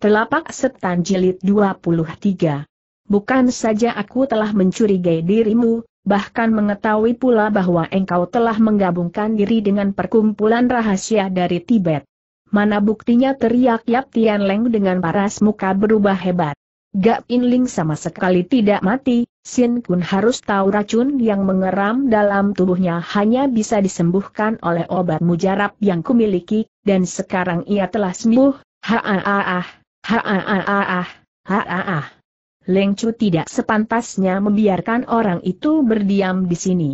Telapak Setan Jilid 23. Bukan saja aku telah mencurigai dirimu, bahkan mengetahui pula bahwa engkau telah menggabungkan diri dengan perkumpulan rahasia dari Tibet. Mana buktinya teriak Yap Tian Leng dengan paras muka berubah hebat. Gak Inling sama sekali tidak mati, Sin Kun harus tahu racun yang mengeram dalam tubuhnya hanya bisa disembuhkan oleh obat mujarab yang kumiliki, dan sekarang ia telah sembuh, ha ah ah ah. Ha-ah-ah-ah, ha-ah-ah. Lengcu tidak sepantasnya membiarkan orang itu berdiam di sini.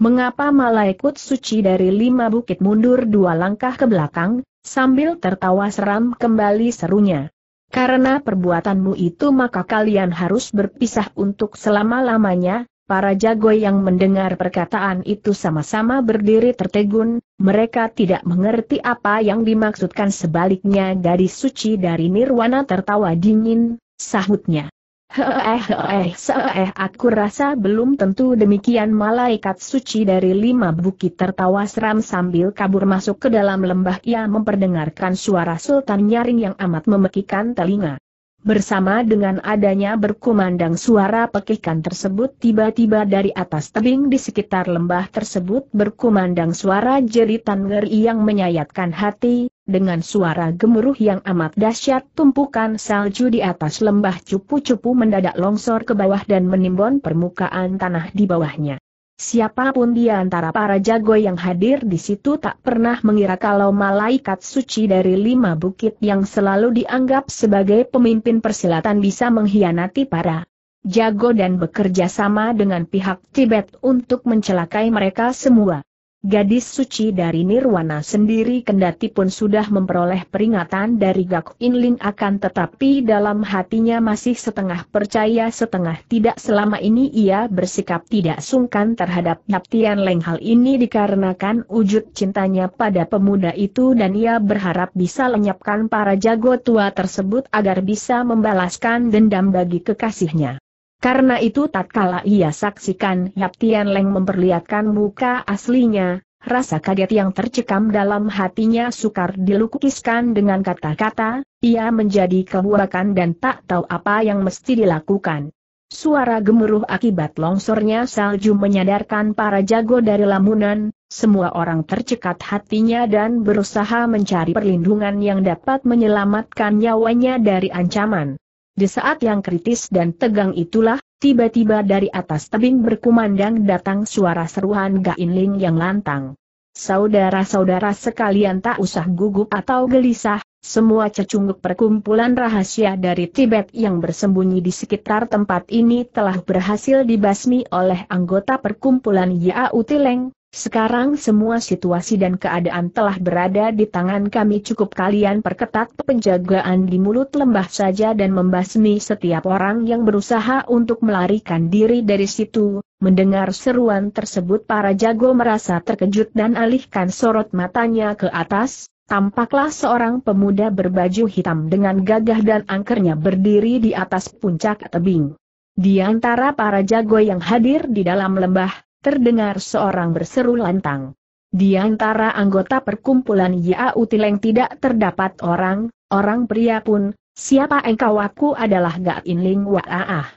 Mengapa malah ikut suci dari lima bukit mundur dua langkah ke belakang, sambil tertawa seram kembali serunya. Karena perbuatanmu itu maka kalian harus berpisah untuk selama-lamanya, Para jago yang mendengar perkataan itu sama-sama berdiri tertegun, mereka tidak mengerti apa yang dimaksudkan sebaliknya gadis suci dari Nirwana tertawa dingin, sahutnya. Heeh eh, eh, aku rasa belum tentu demikian malaikat suci dari lima bukit tertawa seram sambil kabur masuk ke dalam lembah ia memperdengarkan suara sultan nyaring yang amat memekikan telinga. Bersama dengan adanya berkumandang suara pekikan tersebut tiba-tiba dari atas tebing di sekitar lembah tersebut berkumandang suara jeritan ngeri yang menyayatkan hati, dengan suara gemuruh yang amat dahsyat tumpukan salju di atas lembah cupu-cupu mendadak longsor ke bawah dan menimbun permukaan tanah di bawahnya. Siapapun di antara para jago yang hadir di situ tak pernah mengira kalau malaikat suci dari lima bukit yang selalu dianggap sebagai pemimpin persilatan bisa mengkhianati para jago dan bekerja sama dengan pihak Tibet untuk mencelakai mereka semua. Gadis suci dari Nirwana sendiri kendati pun sudah memperoleh peringatan dari Gak Inling akan tetapi dalam hatinya masih setengah percaya setengah tidak selama ini ia bersikap tidak sungkan terhadap Naptian Leng hal ini dikarenakan wujud cintanya pada pemuda itu dan ia berharap bisa lenyapkan para jago tua tersebut agar bisa membalaskan dendam bagi kekasihnya. Karena itu tatkala ia saksikan Yap Tian Leng memperlihatkan muka aslinya, rasa kaget yang tercekam dalam hatinya sukar dilukiskan dengan kata-kata, ia menjadi kehuakan dan tak tahu apa yang mesti dilakukan. Suara gemuruh akibat longsornya salju menyadarkan para jago dari lamunan, semua orang tercekat hatinya dan berusaha mencari perlindungan yang dapat menyelamatkan nyawanya dari ancaman. Di saat yang kritis dan tegang itulah, tiba-tiba dari atas tebing berkumandang datang suara seruan Ling yang lantang. Saudara-saudara sekalian tak usah gugup atau gelisah, semua cecunguk perkumpulan rahasia dari Tibet yang bersembunyi di sekitar tempat ini telah berhasil dibasmi oleh anggota perkumpulan Yautileng. Sekarang semua situasi dan keadaan telah berada di tangan kami cukup kalian perketat penjagaan di mulut lembah saja dan membasmi setiap orang yang berusaha untuk melarikan diri dari situ. Mendengar seruan tersebut para jago merasa terkejut dan alihkan sorot matanya ke atas, Tampaklah seorang pemuda berbaju hitam dengan gagah dan angkernya berdiri di atas puncak tebing. Di antara para jago yang hadir di dalam lembah, terdengar seorang berseru lantang. Di antara anggota perkumpulan Yau Tileng tidak terdapat orang, orang pria pun, siapa engkau aku adalah Gak Inling Wa'ah.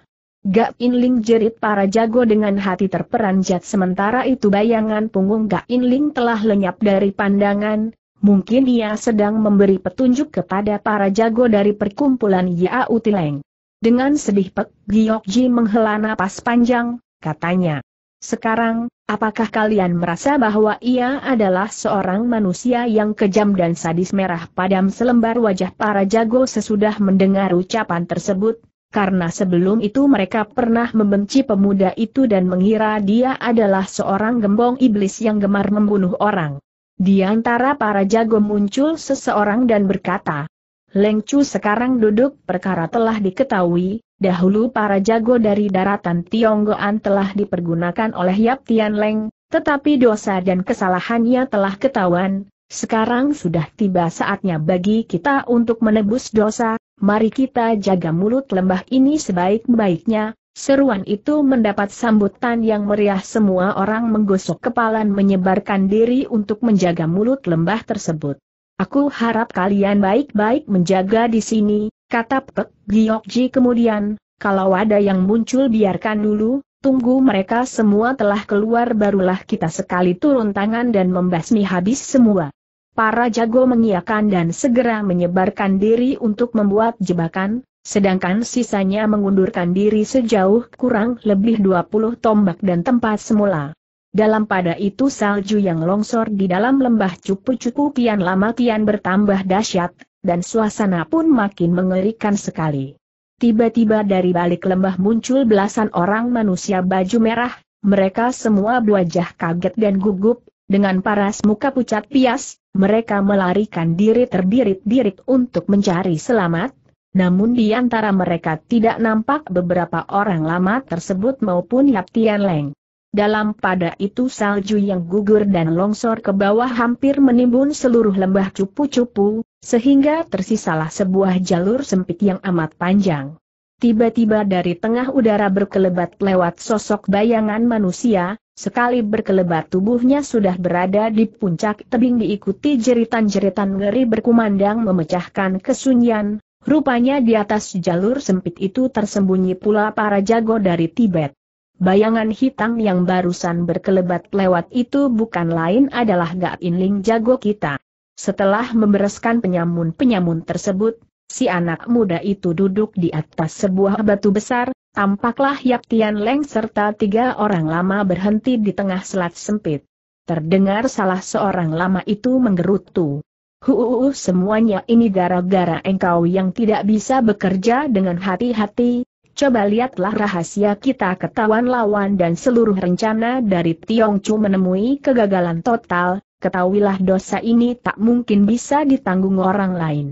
Gak Inling jerit para jago dengan hati terperanjat sementara itu bayangan punggung Gak Inling telah lenyap dari pandangan, mungkin ia sedang memberi petunjuk kepada para jago dari perkumpulan Yau Tileng. Dengan sedih Pek Giok menghela napas panjang, katanya. Sekarang, apakah kalian merasa bahwa ia adalah seorang manusia yang kejam dan sadis merah padam selembar wajah para jago sesudah mendengar ucapan tersebut? Karena sebelum itu mereka pernah membenci pemuda itu dan mengira dia adalah seorang gembong iblis yang gemar membunuh orang. Di antara para jago muncul seseorang dan berkata, Lengcu sekarang duduk perkara telah diketahui, Dahulu para jago dari daratan Tionggoan telah dipergunakan oleh Yap Tian Leng, tetapi dosa dan kesalahannya telah ketahuan, sekarang sudah tiba saatnya bagi kita untuk menebus dosa, mari kita jaga mulut lembah ini sebaik-baiknya, seruan itu mendapat sambutan yang meriah semua orang menggosok kepalan menyebarkan diri untuk menjaga mulut lembah tersebut. Aku harap kalian baik-baik menjaga di sini, Kata Pek Giokji kemudian, kalau ada yang muncul biarkan dulu, tunggu mereka semua telah keluar barulah kita sekali turun tangan dan membasmi habis semua. Para jago mengiakan dan segera menyebarkan diri untuk membuat jebakan, sedangkan sisanya mengundurkan diri sejauh kurang lebih 20 tombak dan tempat semula. Dalam pada itu salju yang longsor di dalam lembah cupu-cupu kian lama kian bertambah dahsyat, dan suasana pun makin mengerikan sekali. Tiba-tiba dari balik lembah muncul belasan orang manusia baju merah, mereka semua berwajah kaget dan gugup, dengan paras muka pucat pias, mereka melarikan diri terdirit-dirit untuk mencari selamat, namun di antara mereka tidak nampak beberapa orang lama tersebut maupun Yap Tian Leng. Dalam pada itu salju yang gugur dan longsor ke bawah hampir menimbun seluruh lembah cupu-cupu, sehingga tersisalah sebuah jalur sempit yang amat panjang. Tiba-tiba dari tengah udara berkelebat lewat sosok bayangan manusia, sekali berkelebat tubuhnya sudah berada di puncak tebing diikuti jeritan-jeritan ngeri berkumandang memecahkan kesunyian, rupanya di atas jalur sempit itu tersembunyi pula para jago dari Tibet. Bayangan hitam yang barusan berkelebat lewat itu bukan lain adalah Gak Inling jago kita. Setelah membereskan penyamun-penyamun tersebut, si anak muda itu duduk di atas sebuah batu besar, tampaklah Yap Tian Leng serta tiga orang lama berhenti di tengah selat sempit. Terdengar salah seorang lama itu menggerutu. Huuuh semuanya ini gara-gara engkau yang tidak bisa bekerja dengan hati-hati, Coba lihatlah rahasia kita ketahuan lawan dan seluruh rencana dari Tiong Chu menemui kegagalan total, ketahuilah dosa ini tak mungkin bisa ditanggung orang lain.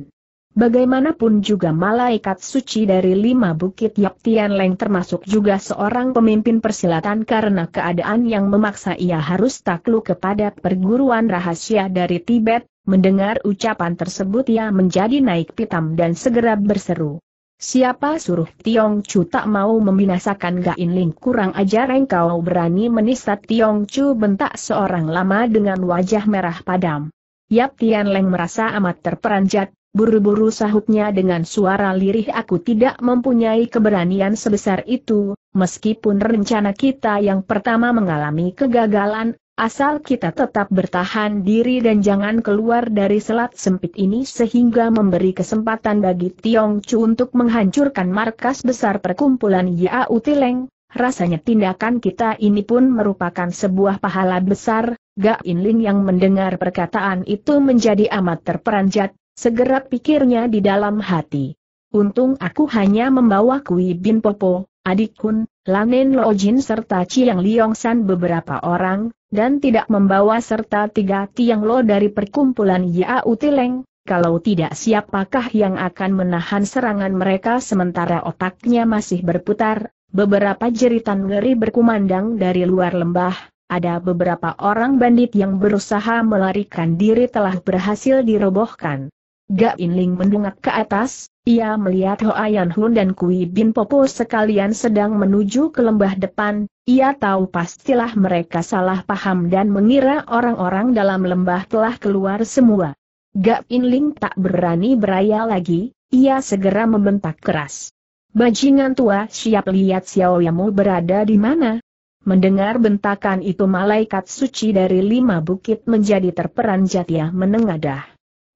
Bagaimanapun juga malaikat suci dari lima bukit Yap Tian Leng termasuk juga seorang pemimpin persilatan karena keadaan yang memaksa ia harus takluk kepada perguruan rahasia dari Tibet, mendengar ucapan tersebut ia menjadi naik pitam dan segera berseru. Siapa suruh Tiong Chu tak mau membinasakan Gain Ling kurang ajar engkau berani menista Tiong Chu bentak seorang lama dengan wajah merah padam. Yap Tian Leng merasa amat terperanjat, buru-buru sahutnya dengan suara lirih aku tidak mempunyai keberanian sebesar itu, meskipun rencana kita yang pertama mengalami kegagalan, Asal kita tetap bertahan diri dan jangan keluar dari selat sempit ini sehingga memberi kesempatan bagi Tiong Chu untuk menghancurkan markas besar perkumpulan Yau Tileng, rasanya tindakan kita ini pun merupakan sebuah pahala besar, In Inling yang mendengar perkataan itu menjadi amat terperanjat, segera pikirnya di dalam hati. Untung aku hanya membawa Kui Bin Popo, adik Kun, Lamen Jin serta Chiang San beberapa orang, dan tidak membawa serta tiga Tiang Lo dari perkumpulan Yau Tileng, kalau tidak siapakah yang akan menahan serangan mereka sementara otaknya masih berputar, beberapa jeritan ngeri berkumandang dari luar lembah, ada beberapa orang bandit yang berusaha melarikan diri telah berhasil dirobohkan. Gak Inling mendungak ke atas, ia melihat Hoayan Hun dan Kui Bin Popo sekalian sedang menuju ke lembah depan, ia tahu pastilah mereka salah paham dan mengira orang-orang dalam lembah telah keluar semua. Gak Inling tak berani beraya lagi, ia segera membentak keras. Bajingan tua siap lihat Xiao Yamu berada di mana? Mendengar bentakan itu malaikat suci dari lima bukit menjadi terperanjat ia menengadah.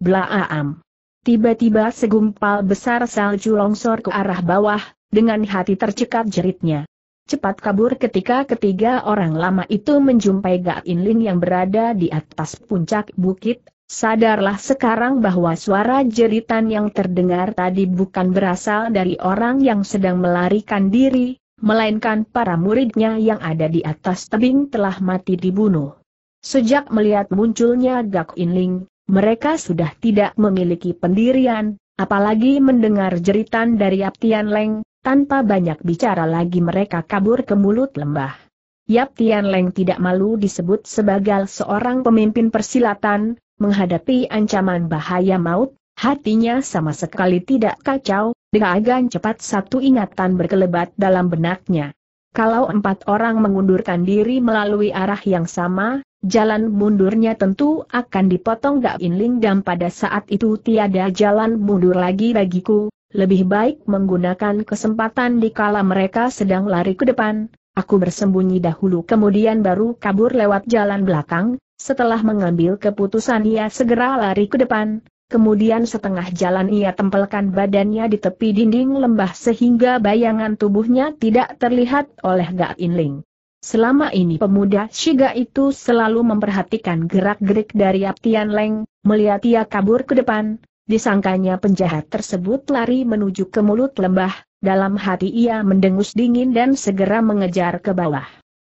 Blaaam. Tiba-tiba segumpal besar salju longsor ke arah bawah, dengan hati tercekat jeritnya. Cepat kabur ketika ketiga orang lama itu menjumpai Gak Lin yang berada di atas puncak bukit, sadarlah sekarang bahwa suara jeritan yang terdengar tadi bukan berasal dari orang yang sedang melarikan diri, melainkan para muridnya yang ada di atas tebing telah mati dibunuh. Sejak melihat munculnya Gak In Inling, mereka sudah tidak memiliki pendirian, apalagi mendengar jeritan dari Yap Tian Leng, tanpa banyak bicara lagi mereka kabur ke mulut lembah. Yap Tian Leng tidak malu disebut sebagai seorang pemimpin persilatan, menghadapi ancaman bahaya maut, hatinya sama sekali tidak kacau, dengan cepat satu ingatan berkelebat dalam benaknya. Kalau empat orang mengundurkan diri melalui arah yang sama, Jalan mundurnya tentu akan dipotong Gak Inling dan pada saat itu tiada jalan mundur lagi bagiku, lebih baik menggunakan kesempatan di kala mereka sedang lari ke depan, aku bersembunyi dahulu kemudian baru kabur lewat jalan belakang, setelah mengambil keputusan ia segera lari ke depan, Kemudian setengah jalan ia tempelkan badannya di tepi dinding lembah sehingga bayangan tubuhnya tidak terlihat oleh Gak Inling. Selama ini pemuda Shiga itu selalu memperhatikan gerak-gerik dari Aptian Leng, melihat ia kabur ke depan, disangkanya penjahat tersebut lari menuju ke mulut lembah, dalam hati ia mendengus dingin dan segera mengejar ke bawah.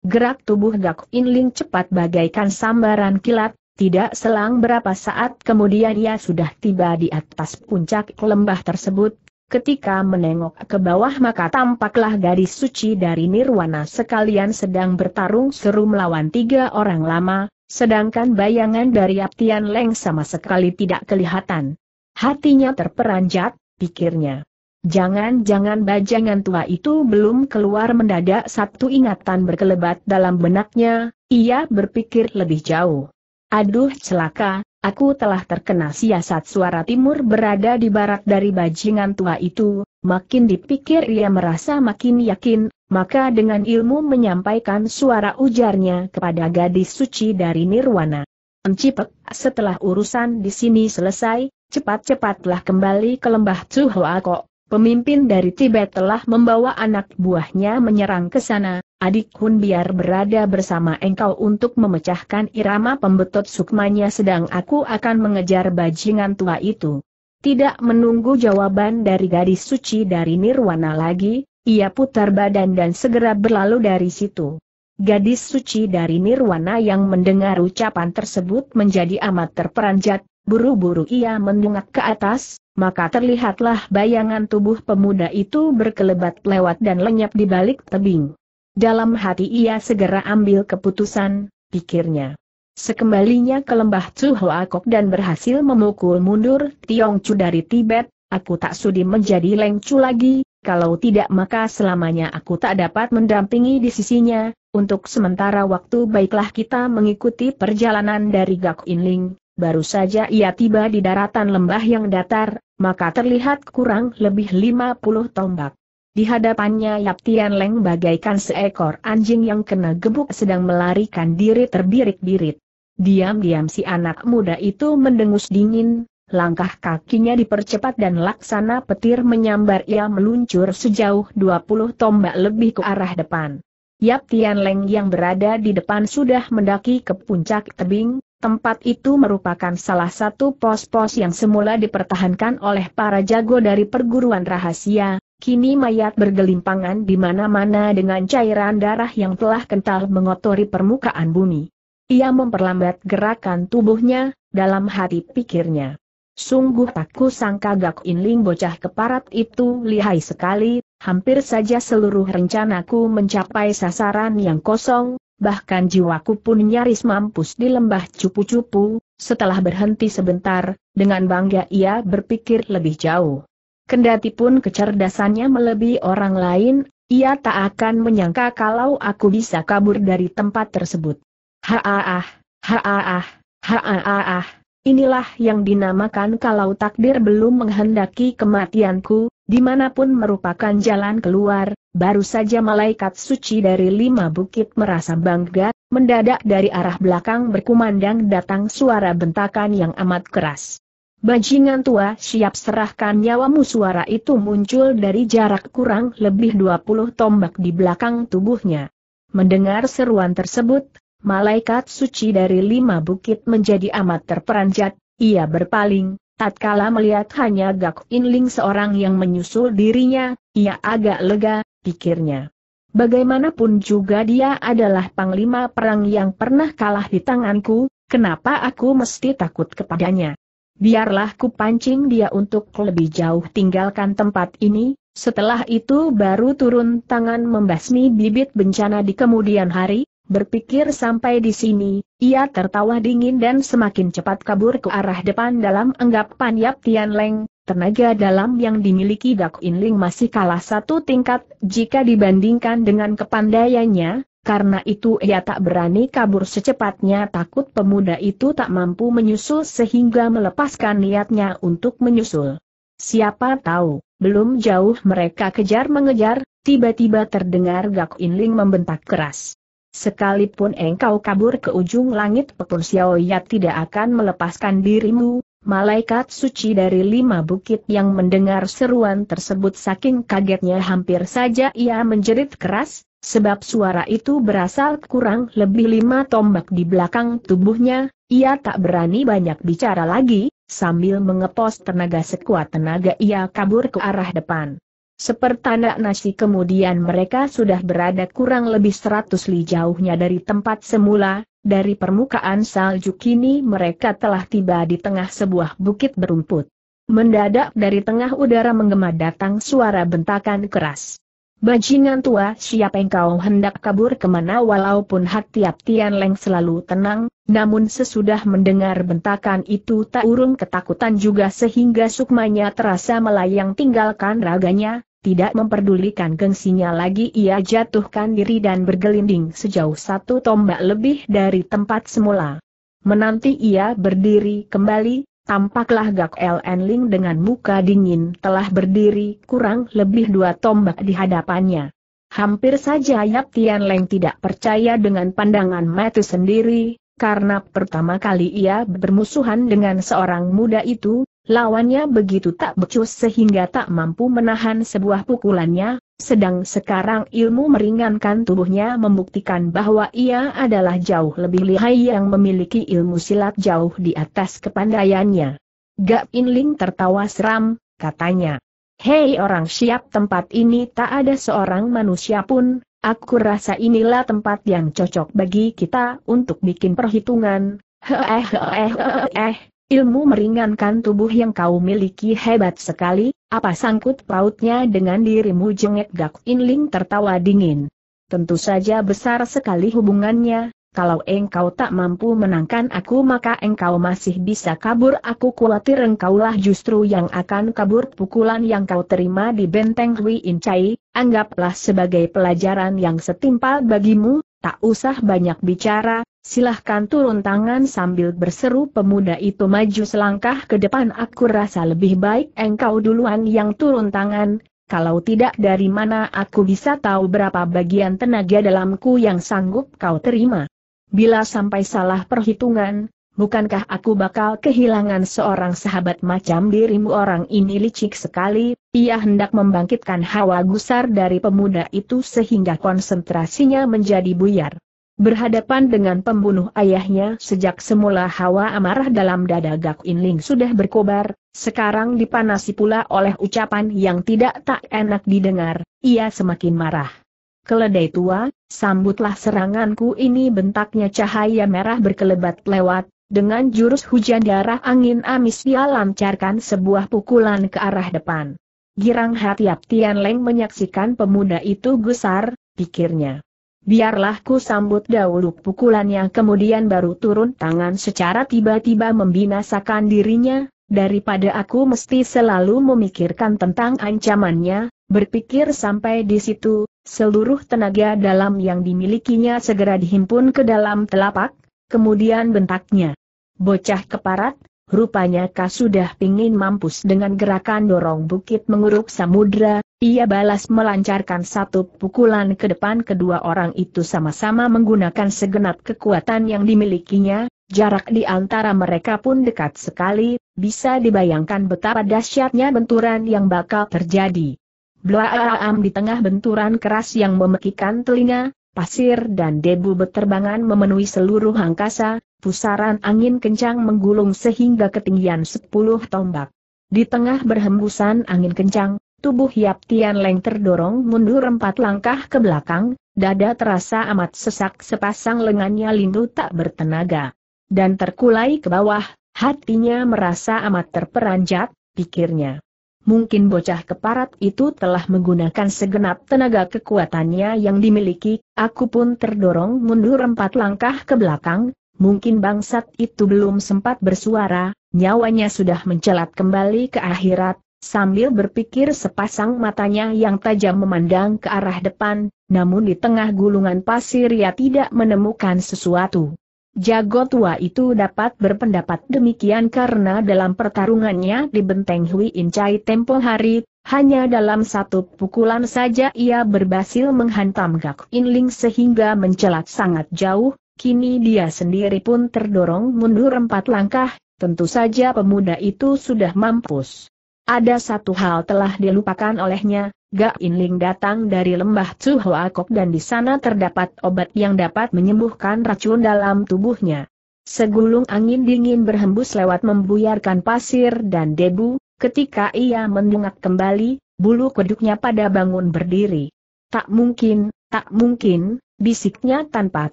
Gerak tubuh Gak Inling cepat bagaikan sambaran kilat, tidak selang berapa saat kemudian ia sudah tiba di atas puncak lembah tersebut, Ketika menengok ke bawah maka tampaklah gadis suci dari Nirwana sekalian sedang bertarung seru melawan tiga orang lama, sedangkan bayangan dari Aptian Leng sama sekali tidak kelihatan. Hatinya terperanjat, pikirnya. Jangan-jangan bajangan tua itu belum keluar mendadak satu ingatan berkelebat dalam benaknya, ia berpikir lebih jauh. Aduh celaka, Aku telah terkena siasat suara timur berada di barat dari bajingan tua itu, makin dipikir ia merasa makin yakin, maka dengan ilmu menyampaikan suara ujarnya kepada gadis suci dari Nirwana. Encipek, setelah urusan di sini selesai, cepat-cepatlah kembali ke lembah Tsuhoako, Pemimpin dari Tibet telah membawa anak buahnya menyerang ke sana, adik Hun biar berada bersama engkau untuk memecahkan irama pembetot sukmanya sedang aku akan mengejar bajingan tua itu. Tidak menunggu jawaban dari gadis suci dari Nirwana lagi, ia putar badan dan segera berlalu dari situ. Gadis suci dari Nirwana yang mendengar ucapan tersebut menjadi amat terperanjat, buru-buru ia mendungak ke atas, maka terlihatlah bayangan tubuh pemuda itu berkelebat lewat dan lenyap di balik tebing. Dalam hati ia segera ambil keputusan, pikirnya. Sekembalinya ke lembah Akok dan berhasil memukul mundur Chu dari Tibet, aku tak sudi menjadi Chu lagi, kalau tidak maka selamanya aku tak dapat mendampingi di sisinya, untuk sementara waktu baiklah kita mengikuti perjalanan dari Gak Inling, baru saja ia tiba di daratan lembah yang datar, maka terlihat kurang lebih lima puluh tombak. Di hadapannya Yap Tian Leng bagaikan seekor anjing yang kena gebuk sedang melarikan diri terbirit-birit. Diam-diam si anak muda itu mendengus dingin, langkah kakinya dipercepat dan laksana petir menyambar ia meluncur sejauh dua puluh tombak lebih ke arah depan. Yap Tian Leng yang berada di depan sudah mendaki ke puncak tebing, Tempat itu merupakan salah satu pos-pos yang semula dipertahankan oleh para jago dari perguruan rahasia, kini mayat bergelimpangan di mana-mana dengan cairan darah yang telah kental mengotori permukaan bumi. Ia memperlambat gerakan tubuhnya, dalam hati pikirnya. Sungguh tak sangka Gak Inling bocah keparat itu lihai sekali, hampir saja seluruh rencanaku mencapai sasaran yang kosong, bahkan jiwaku pun nyaris mampus di lembah cupu-cupu, setelah berhenti sebentar, dengan bangga ia berpikir lebih jauh. Kendati pun kecerdasannya melebihi orang lain, ia tak akan menyangka kalau aku bisa kabur dari tempat tersebut. Haaah, haaah, haaah, inilah yang dinamakan kalau takdir belum menghendaki kematianku, dimanapun merupakan jalan keluar, Baru saja malaikat suci dari lima bukit merasa bangga, mendadak dari arah belakang berkumandang datang suara bentakan yang amat keras. Bajingan tua siap serahkan nyawamu suara itu muncul dari jarak kurang lebih 20 tombak di belakang tubuhnya. Mendengar seruan tersebut, malaikat suci dari lima bukit menjadi amat terperanjat, ia berpaling, tatkala melihat hanya Gak Inling seorang yang menyusul dirinya, ia agak lega, pikirnya. Bagaimanapun juga dia adalah panglima perang yang pernah kalah di tanganku, kenapa aku mesti takut kepadanya? Biarlah ku pancing dia untuk lebih jauh tinggalkan tempat ini, setelah itu baru turun tangan membasmi bibit bencana di kemudian hari, berpikir sampai di sini, ia tertawa dingin dan semakin cepat kabur ke arah depan dalam enggapan Yap Tian Leng, tenaga dalam yang dimiliki Dak In Ling masih kalah satu tingkat jika dibandingkan dengan kepandaiannya, karena itu ia tak berani kabur secepatnya takut pemuda itu tak mampu menyusul sehingga melepaskan niatnya untuk menyusul. Siapa tahu, belum jauh mereka kejar-mengejar, tiba-tiba terdengar Gak Inling membentak keras. Sekalipun engkau kabur ke ujung langit Pekun Ya tidak akan melepaskan dirimu, Malaikat suci dari lima bukit yang mendengar seruan tersebut saking kagetnya hampir saja ia menjerit keras, sebab suara itu berasal kurang lebih lima tombak di belakang tubuhnya, ia tak berani banyak bicara lagi, sambil mengepos tenaga sekuat tenaga ia kabur ke arah depan. Sepertanda nasi kemudian mereka sudah berada kurang lebih seratus li jauhnya dari tempat semula, dari permukaan salju kini mereka telah tiba di tengah sebuah bukit berumput. Mendadak dari tengah udara menggema datang suara bentakan keras. Bajingan tua siap engkau hendak kabur kemana walaupun hati Tiap Tian Leng selalu tenang, namun sesudah mendengar bentakan itu tak urung ketakutan juga sehingga sukmanya terasa melayang tinggalkan raganya, tidak memperdulikan gengsinya lagi ia jatuhkan diri dan bergelinding sejauh satu tombak lebih dari tempat semula. Menanti ia berdiri kembali, tampaklah Gak LN Ling dengan muka dingin telah berdiri kurang lebih dua tombak di hadapannya. Hampir saja Yap Tian Leng tidak percaya dengan pandangan mata sendiri, karena pertama kali ia bermusuhan dengan seorang muda itu, Lawannya begitu tak becus sehingga tak mampu menahan sebuah pukulannya, sedang sekarang ilmu meringankan tubuhnya membuktikan bahwa ia adalah jauh lebih lihai yang memiliki ilmu silat jauh di atas kepandaiannya. Gap Inling tertawa seram, katanya. Hei orang siap tempat ini tak ada seorang manusia pun, aku rasa inilah tempat yang cocok bagi kita untuk bikin perhitungan. Heeh heeh heeh. Eh, eh. Ilmu meringankan tubuh yang kau miliki hebat sekali, apa sangkut pautnya dengan dirimu jengek Gak Inling tertawa dingin. Tentu saja besar sekali hubungannya, kalau engkau tak mampu menangkan aku maka engkau masih bisa kabur aku khawatir engkaulah justru yang akan kabur pukulan yang kau terima di benteng Hui Incai, anggaplah sebagai pelajaran yang setimpal bagimu, tak usah banyak bicara, Silahkan turun tangan sambil berseru pemuda itu maju selangkah ke depan aku rasa lebih baik engkau duluan yang turun tangan, kalau tidak dari mana aku bisa tahu berapa bagian tenaga dalamku yang sanggup kau terima. Bila sampai salah perhitungan, bukankah aku bakal kehilangan seorang sahabat macam dirimu orang ini licik sekali, ia hendak membangkitkan hawa gusar dari pemuda itu sehingga konsentrasinya menjadi buyar. Berhadapan dengan pembunuh ayahnya sejak semula hawa amarah dalam dada Gak Ling sudah berkobar, sekarang dipanasi pula oleh ucapan yang tidak tak enak didengar, ia semakin marah. Keledai tua, sambutlah seranganku ini bentaknya cahaya merah berkelebat lewat, dengan jurus hujan darah angin amis dia lancarkan sebuah pukulan ke arah depan. Girang hati Tian Leng menyaksikan pemuda itu gusar, pikirnya. Biarlah ku sambut dahulu pukulannya kemudian baru turun tangan secara tiba-tiba membinasakan dirinya, daripada aku mesti selalu memikirkan tentang ancamannya, berpikir sampai di situ, seluruh tenaga dalam yang dimilikinya segera dihimpun ke dalam telapak, kemudian bentaknya. Bocah keparat, rupanya kau sudah pingin mampus dengan gerakan dorong bukit menguruk samudra, ia balas melancarkan satu pukulan ke depan kedua orang itu sama-sama menggunakan segenap kekuatan yang dimilikinya, jarak di antara mereka pun dekat sekali, bisa dibayangkan betapa dahsyatnya benturan yang bakal terjadi. Blaaam di tengah benturan keras yang memekikan telinga, pasir dan debu beterbangan memenuhi seluruh angkasa, pusaran angin kencang menggulung sehingga ketinggian 10 tombak. Di tengah berhembusan angin kencang, Tubuh Yap Tian Leng terdorong mundur empat langkah ke belakang, dada terasa amat sesak sepasang lengannya lindu tak bertenaga. Dan terkulai ke bawah, hatinya merasa amat terperanjat, pikirnya. Mungkin bocah keparat itu telah menggunakan segenap tenaga kekuatannya yang dimiliki, aku pun terdorong mundur empat langkah ke belakang, mungkin bangsat itu belum sempat bersuara, nyawanya sudah mencelat kembali ke akhirat, Sambil berpikir sepasang matanya yang tajam memandang ke arah depan, namun di tengah gulungan pasir ia tidak menemukan sesuatu. Jago tua itu dapat berpendapat demikian karena dalam pertarungannya di benteng Hui Incai tempo hari, hanya dalam satu pukulan saja ia berhasil menghantam Gak Ling sehingga mencelat sangat jauh, kini dia sendiri pun terdorong mundur empat langkah, tentu saja pemuda itu sudah mampus. Ada satu hal telah dilupakan olehnya, Gak Inling datang dari lembah Cuhoakok dan di sana terdapat obat yang dapat menyembuhkan racun dalam tubuhnya. Segulung angin dingin berhembus lewat membuyarkan pasir dan debu, ketika ia mendungak kembali, bulu keduknya pada bangun berdiri. Tak mungkin, tak mungkin, bisiknya tanpa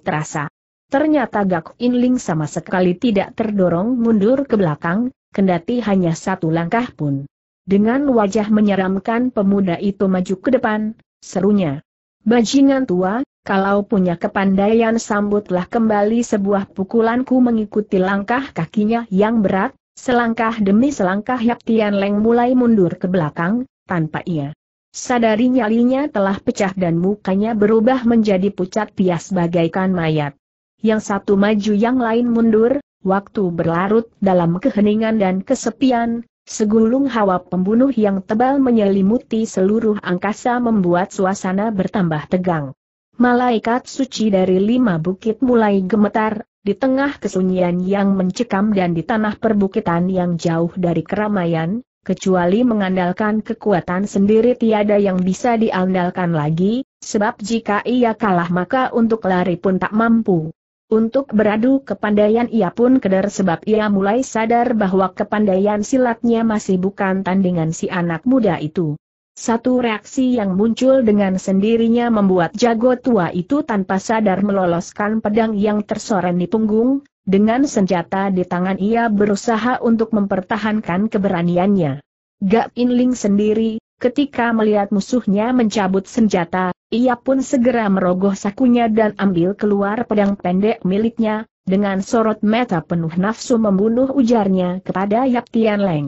terasa. Ternyata Gak Inling sama sekali tidak terdorong mundur ke belakang, kendati hanya satu langkah pun. Dengan wajah menyeramkan pemuda itu maju ke depan, serunya. Bajingan tua, kalau punya kepandaian sambutlah kembali sebuah pukulanku mengikuti langkah kakinya yang berat, selangkah demi selangkah Yap Tian Leng mulai mundur ke belakang, tanpa ia. Sadari nyalinya telah pecah dan mukanya berubah menjadi pucat pias bagaikan mayat. Yang satu maju yang lain mundur, waktu berlarut dalam keheningan dan kesepian, Segulung hawa pembunuh yang tebal menyelimuti seluruh angkasa membuat suasana bertambah tegang. Malaikat suci dari lima bukit mulai gemetar, di tengah kesunyian yang mencekam dan di tanah perbukitan yang jauh dari keramaian, kecuali mengandalkan kekuatan sendiri tiada yang bisa diandalkan lagi, sebab jika ia kalah maka untuk lari pun tak mampu. Untuk beradu kepandaian ia pun keder sebab ia mulai sadar bahwa kepandaian silatnya masih bukan tandingan si anak muda itu. Satu reaksi yang muncul dengan sendirinya membuat jago tua itu tanpa sadar meloloskan pedang yang tersorot di punggung, dengan senjata di tangan ia berusaha untuk mempertahankan keberaniannya. Gak Inling sendiri, Ketika melihat musuhnya mencabut senjata, ia pun segera merogoh sakunya dan ambil keluar pedang pendek miliknya, dengan sorot mata penuh nafsu membunuh ujarnya kepada Yap Tian Leng.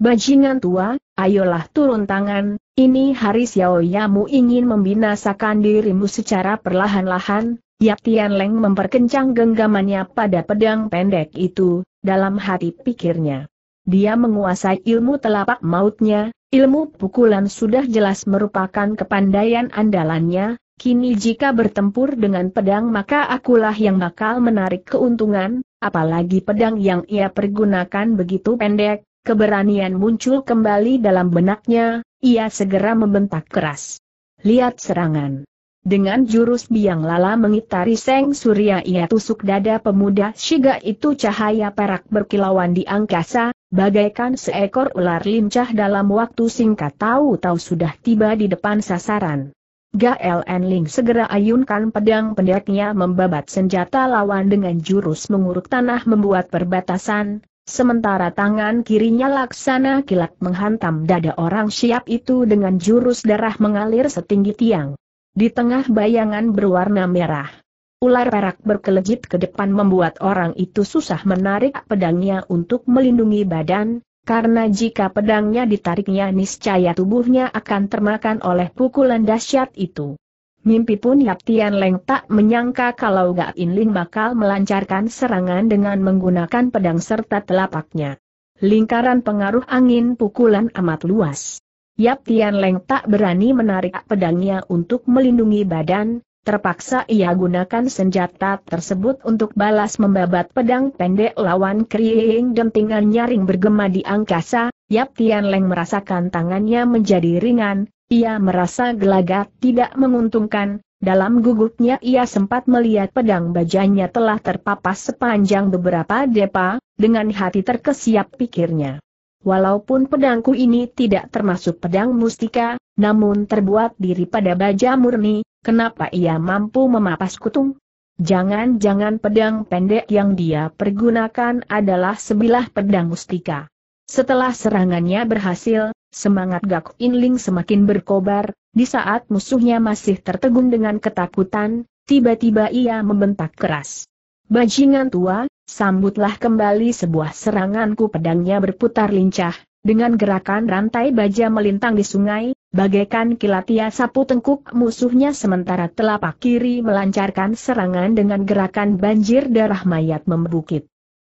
Bajingan tua, ayolah turun tangan, ini hari Xiao Yamu ingin membinasakan dirimu secara perlahan-lahan, Yap Tian Leng memperkencang genggamannya pada pedang pendek itu, dalam hati pikirnya. Dia menguasai ilmu telapak mautnya, ilmu pukulan sudah jelas merupakan kepandaian andalannya, kini jika bertempur dengan pedang maka akulah yang bakal menarik keuntungan, apalagi pedang yang ia pergunakan begitu pendek, keberanian muncul kembali dalam benaknya, ia segera membentak keras. Lihat serangan. Dengan jurus biang lala mengitari Seng Surya ia tusuk dada pemuda Shiga itu cahaya perak berkilauan di angkasa, bagaikan seekor ular lincah dalam waktu singkat tahu-tahu sudah tiba di depan sasaran. Gael Enling segera ayunkan pedang pendeknya membabat senjata lawan dengan jurus menguruk tanah membuat perbatasan, sementara tangan kirinya laksana kilat menghantam dada orang siap itu dengan jurus darah mengalir setinggi tiang. Di tengah bayangan berwarna merah, ular perak berkelejit ke depan membuat orang itu susah menarik pedangnya untuk melindungi badan, karena jika pedangnya ditariknya niscaya tubuhnya akan termakan oleh pukulan dahsyat itu. Mimpi pun Yap Tian Leng tak menyangka kalau Gak In Ling bakal melancarkan serangan dengan menggunakan pedang serta telapaknya. Lingkaran pengaruh angin pukulan amat luas. Yap Tian Leng tak berani menarik pedangnya untuk melindungi badan, terpaksa ia gunakan senjata tersebut untuk balas membabat pedang pendek lawan kriing dentingan nyaring bergema di angkasa, Yap Tian Leng merasakan tangannya menjadi ringan, ia merasa gelagat tidak menguntungkan, dalam gugupnya ia sempat melihat pedang bajanya telah terpapas sepanjang beberapa depa, dengan hati terkesiap pikirnya. Walaupun pedangku ini tidak termasuk pedang mustika, namun terbuat pada baja murni, kenapa ia mampu memapas kutung? Jangan-jangan pedang pendek yang dia pergunakan adalah sebilah pedang mustika. Setelah serangannya berhasil, semangat Gak Inling semakin berkobar, di saat musuhnya masih tertegun dengan ketakutan, tiba-tiba ia membentak keras. Bajingan tua, Sambutlah kembali sebuah seranganku pedangnya berputar lincah, dengan gerakan rantai baja melintang di sungai, bagaikan kilat ia sapu tengkuk musuhnya sementara telapak kiri melancarkan serangan dengan gerakan banjir darah mayat membukit.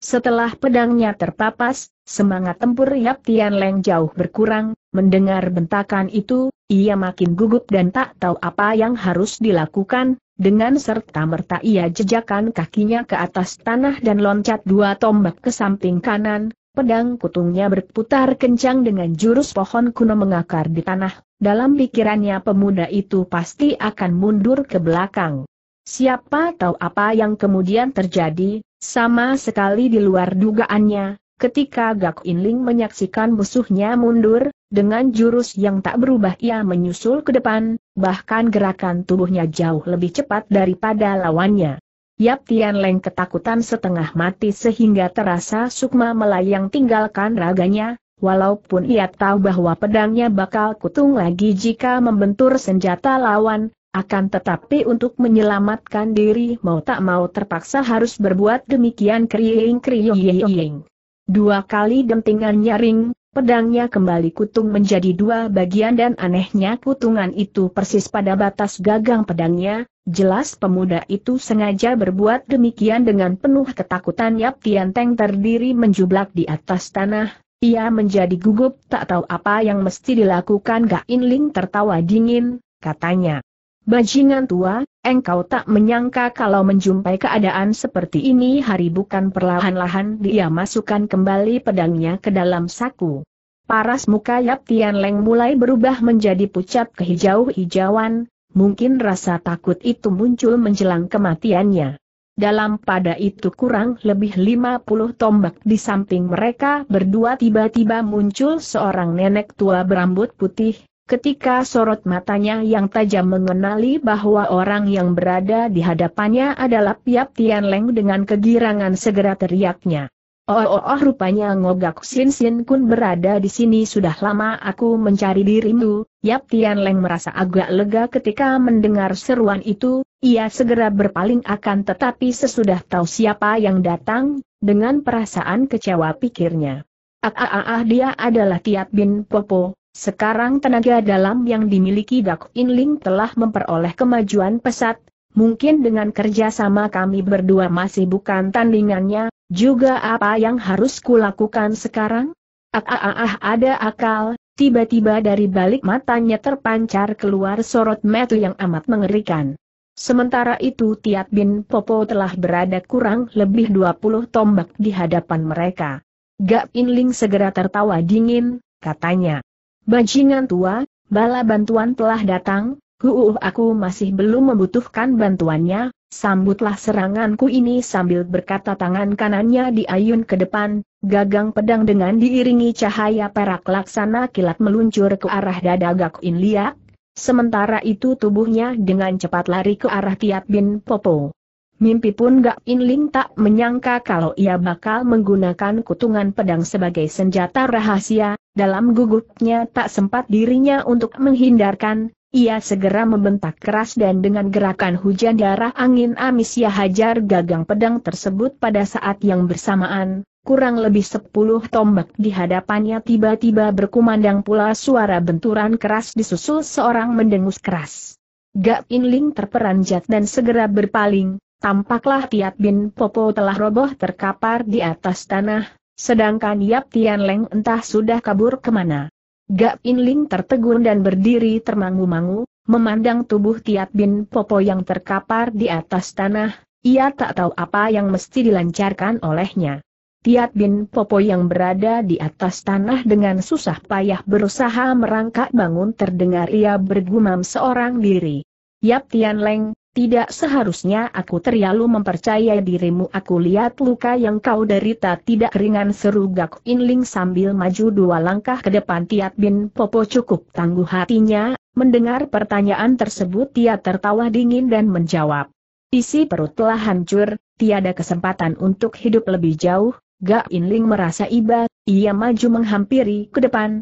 Setelah pedangnya terpapas, semangat tempur Yap Tian Leng jauh berkurang, mendengar bentakan itu, ia makin gugup dan tak tahu apa yang harus dilakukan, dengan serta-merta ia jejakan kakinya ke atas tanah dan loncat dua tombak ke samping kanan, pedang kutungnya berputar kencang dengan jurus pohon kuno mengakar di tanah, dalam pikirannya pemuda itu pasti akan mundur ke belakang. Siapa tahu apa yang kemudian terjadi, sama sekali di luar dugaannya, ketika Gak Inling menyaksikan musuhnya mundur, dengan jurus yang tak berubah ia menyusul ke depan, bahkan gerakan tubuhnya jauh lebih cepat daripada lawannya. Yap Tian Leng ketakutan setengah mati sehingga terasa sukma melayang tinggalkan raganya, walaupun ia tahu bahwa pedangnya bakal kutung lagi jika membentur senjata lawan, akan tetapi untuk menyelamatkan diri mau tak mau terpaksa harus berbuat demikian kriing kriing. Dua kali dentingan nyaring, pedangnya kembali kutung menjadi dua bagian dan anehnya kutungan itu persis pada batas gagang pedangnya, jelas pemuda itu sengaja berbuat demikian dengan penuh ketakutan Yap Tianteng terdiri menjublak di atas tanah, ia menjadi gugup tak tahu apa yang mesti dilakukan Gak Inling tertawa dingin, katanya. Bajingan tua, engkau tak menyangka kalau menjumpai keadaan seperti ini hari bukan perlahan-lahan dia masukkan kembali pedangnya ke dalam saku. Paras muka Yap Tian Leng mulai berubah menjadi pucat kehijau-hijauan, mungkin rasa takut itu muncul menjelang kematiannya. Dalam pada itu kurang lebih 50 tombak di samping mereka berdua tiba-tiba muncul seorang nenek tua berambut putih, Ketika sorot matanya yang tajam mengenali bahwa orang yang berada di hadapannya adalah Piap Leng dengan kegirangan segera teriaknya. Oh, oh, oh rupanya Ngogak Sin Sin Kun berada di sini sudah lama aku mencari dirimu. Yap Tian Leng merasa agak lega ketika mendengar seruan itu, ia segera berpaling akan tetapi sesudah tahu siapa yang datang, dengan perasaan kecewa pikirnya. Ah, ah, ah, ah dia adalah Tiap Bin Popo, sekarang tenaga dalam yang dimiliki Dak Inling telah memperoleh kemajuan pesat, mungkin dengan kerjasama kami berdua masih bukan tandingannya, juga apa yang harus kulakukan sekarang? Ah, ah, ah, ah, ada akal, tiba-tiba dari balik matanya terpancar keluar sorot metu yang amat mengerikan. Sementara itu Tiat Bin Popo telah berada kurang lebih 20 tombak di hadapan mereka. Gap Inling segera tertawa dingin, katanya. Bajingan tua, bala bantuan telah datang, huuh aku masih belum membutuhkan bantuannya, sambutlah seranganku ini sambil berkata tangan kanannya diayun ke depan, gagang pedang dengan diiringi cahaya perak laksana kilat meluncur ke arah dada Gak Inliak, sementara itu tubuhnya dengan cepat lari ke arah Tiap Bin Popo. Mimpi pun Gak Inling tak menyangka kalau ia bakal menggunakan kutungan pedang sebagai senjata rahasia, dalam gugupnya tak sempat dirinya untuk menghindarkan, ia segera membentak keras dan dengan gerakan hujan darah angin amis ia hajar gagang pedang tersebut pada saat yang bersamaan, kurang lebih sepuluh tombak di hadapannya tiba-tiba berkumandang pula suara benturan keras disusul seorang mendengus keras. Gak Inling terperanjat dan segera berpaling, Tampaklah Tiat Bin Popo telah roboh terkapar di atas tanah, sedangkan Yap Tian Leng entah sudah kabur kemana. Gak In Ling tertegun dan berdiri termangu-mangu, memandang tubuh Tiat Bin Popo yang terkapar di atas tanah, ia tak tahu apa yang mesti dilancarkan olehnya. Tiat Bin Popo yang berada di atas tanah dengan susah payah berusaha merangkak bangun terdengar ia bergumam seorang diri. Yap Tian Leng, tidak seharusnya aku terlalu mempercayai dirimu aku lihat luka yang kau derita tidak ringan seru Gak Inling sambil maju dua langkah ke depan Tiat Bin Popo cukup tangguh hatinya, mendengar pertanyaan tersebut Tia tertawa dingin dan menjawab. Isi perut telah hancur, tiada kesempatan untuk hidup lebih jauh, Gak Inling merasa iba, ia maju menghampiri ke depan,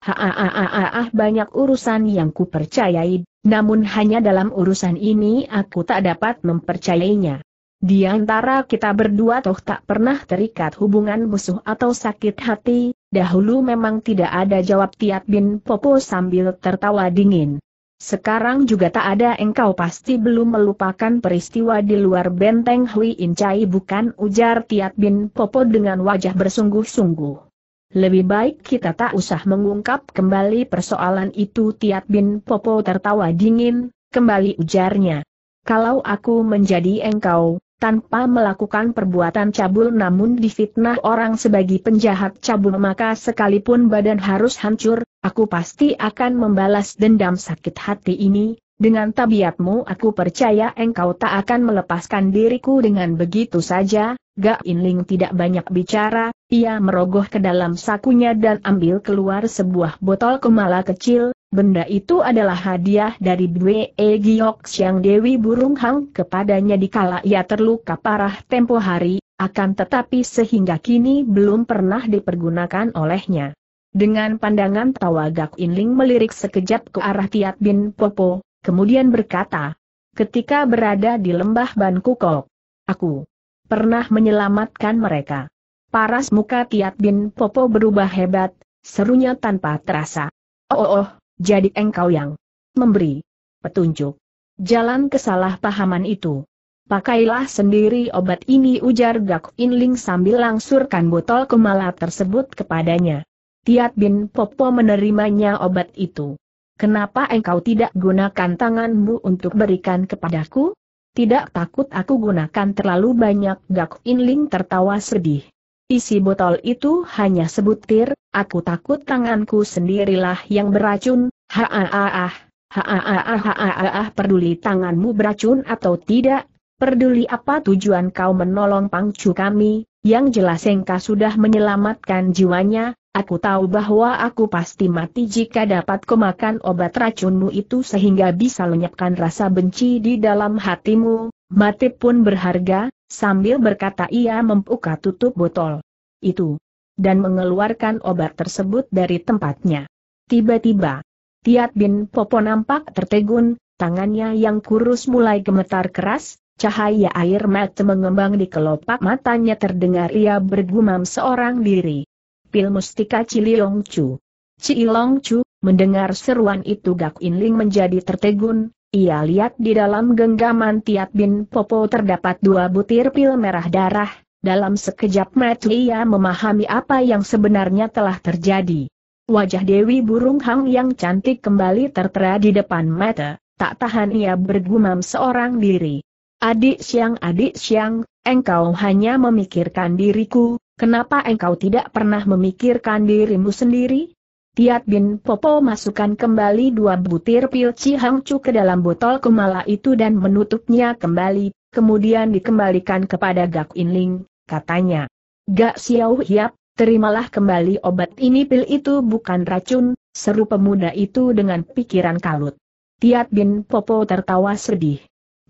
Haaah banyak urusan yang kupercayai, namun hanya dalam urusan ini aku tak dapat mempercayainya. Di antara kita berdua toh tak pernah terikat hubungan musuh atau sakit hati, dahulu memang tidak ada jawab Tiat Bin Popo sambil tertawa dingin. Sekarang juga tak ada engkau pasti belum melupakan peristiwa di luar benteng Hui Incai bukan ujar Tiat Bin Popo dengan wajah bersungguh-sungguh. Lebih baik kita tak usah mengungkap kembali persoalan itu Tiat Bin Popo tertawa dingin, kembali ujarnya. Kalau aku menjadi engkau, tanpa melakukan perbuatan cabul namun difitnah orang sebagai penjahat cabul maka sekalipun badan harus hancur, aku pasti akan membalas dendam sakit hati ini, dengan tabiatmu aku percaya engkau tak akan melepaskan diriku dengan begitu saja, In Inling tidak banyak bicara, ia merogoh ke dalam sakunya dan ambil keluar sebuah botol kemala kecil, benda itu adalah hadiah dari Bwe e Giok Siang Dewi Burung Hang kepadanya dikala ia terluka parah tempo hari, akan tetapi sehingga kini belum pernah dipergunakan olehnya. Dengan pandangan tawa Gak Inling melirik sekejap ke arah Tiat Bin Popo, kemudian berkata, ketika berada di lembah Ban Kukok, aku pernah menyelamatkan mereka. Paras muka Tiat Bin Popo berubah hebat, serunya tanpa terasa. Oh, oh, oh jadi engkau yang memberi petunjuk. Jalan kesalahpahaman itu. Pakailah sendiri obat ini ujar Gak Inling sambil langsurkan botol kemala tersebut kepadanya. Tiat Bin Popo menerimanya obat itu. Kenapa engkau tidak gunakan tanganmu untuk berikan kepadaku? Tidak takut aku gunakan terlalu banyak Gak Inling tertawa sedih. Isi botol itu hanya sebutir, aku takut tanganku sendirilah yang beracun, haaah, ah ah peduli tanganmu beracun atau tidak, peduli apa tujuan kau menolong pangcu kami, yang jelas engkau sudah menyelamatkan jiwanya, Aku tahu bahwa aku pasti mati jika dapat kemakan obat racunmu itu sehingga bisa lenyapkan rasa benci di dalam hatimu, mati pun berharga, sambil berkata ia membuka tutup botol itu. Dan mengeluarkan obat tersebut dari tempatnya. Tiba-tiba, Tiat Bin Popo nampak tertegun, tangannya yang kurus mulai gemetar keras, cahaya air mata mengembang di kelopak matanya terdengar ia bergumam seorang diri pil mustika Ciliong Chu. Cili Chu, mendengar seruan itu Gak Inling menjadi tertegun, ia lihat di dalam genggaman Tiat Bin Popo terdapat dua butir pil merah darah, dalam sekejap mata ia memahami apa yang sebenarnya telah terjadi. Wajah Dewi Burung Hang yang cantik kembali tertera di depan mata, tak tahan ia bergumam seorang diri. Adik siang adik siang, engkau hanya memikirkan diriku, Kenapa engkau tidak pernah memikirkan dirimu sendiri? Tiat Bin Popo masukkan kembali dua butir pil Cihangcu ke dalam botol kumala itu dan menutupnya kembali, kemudian dikembalikan kepada Gak Ling. katanya. Gak Xiao Hiap, terimalah kembali obat ini pil itu bukan racun, seru pemuda itu dengan pikiran kalut. Tiat Bin Popo tertawa sedih.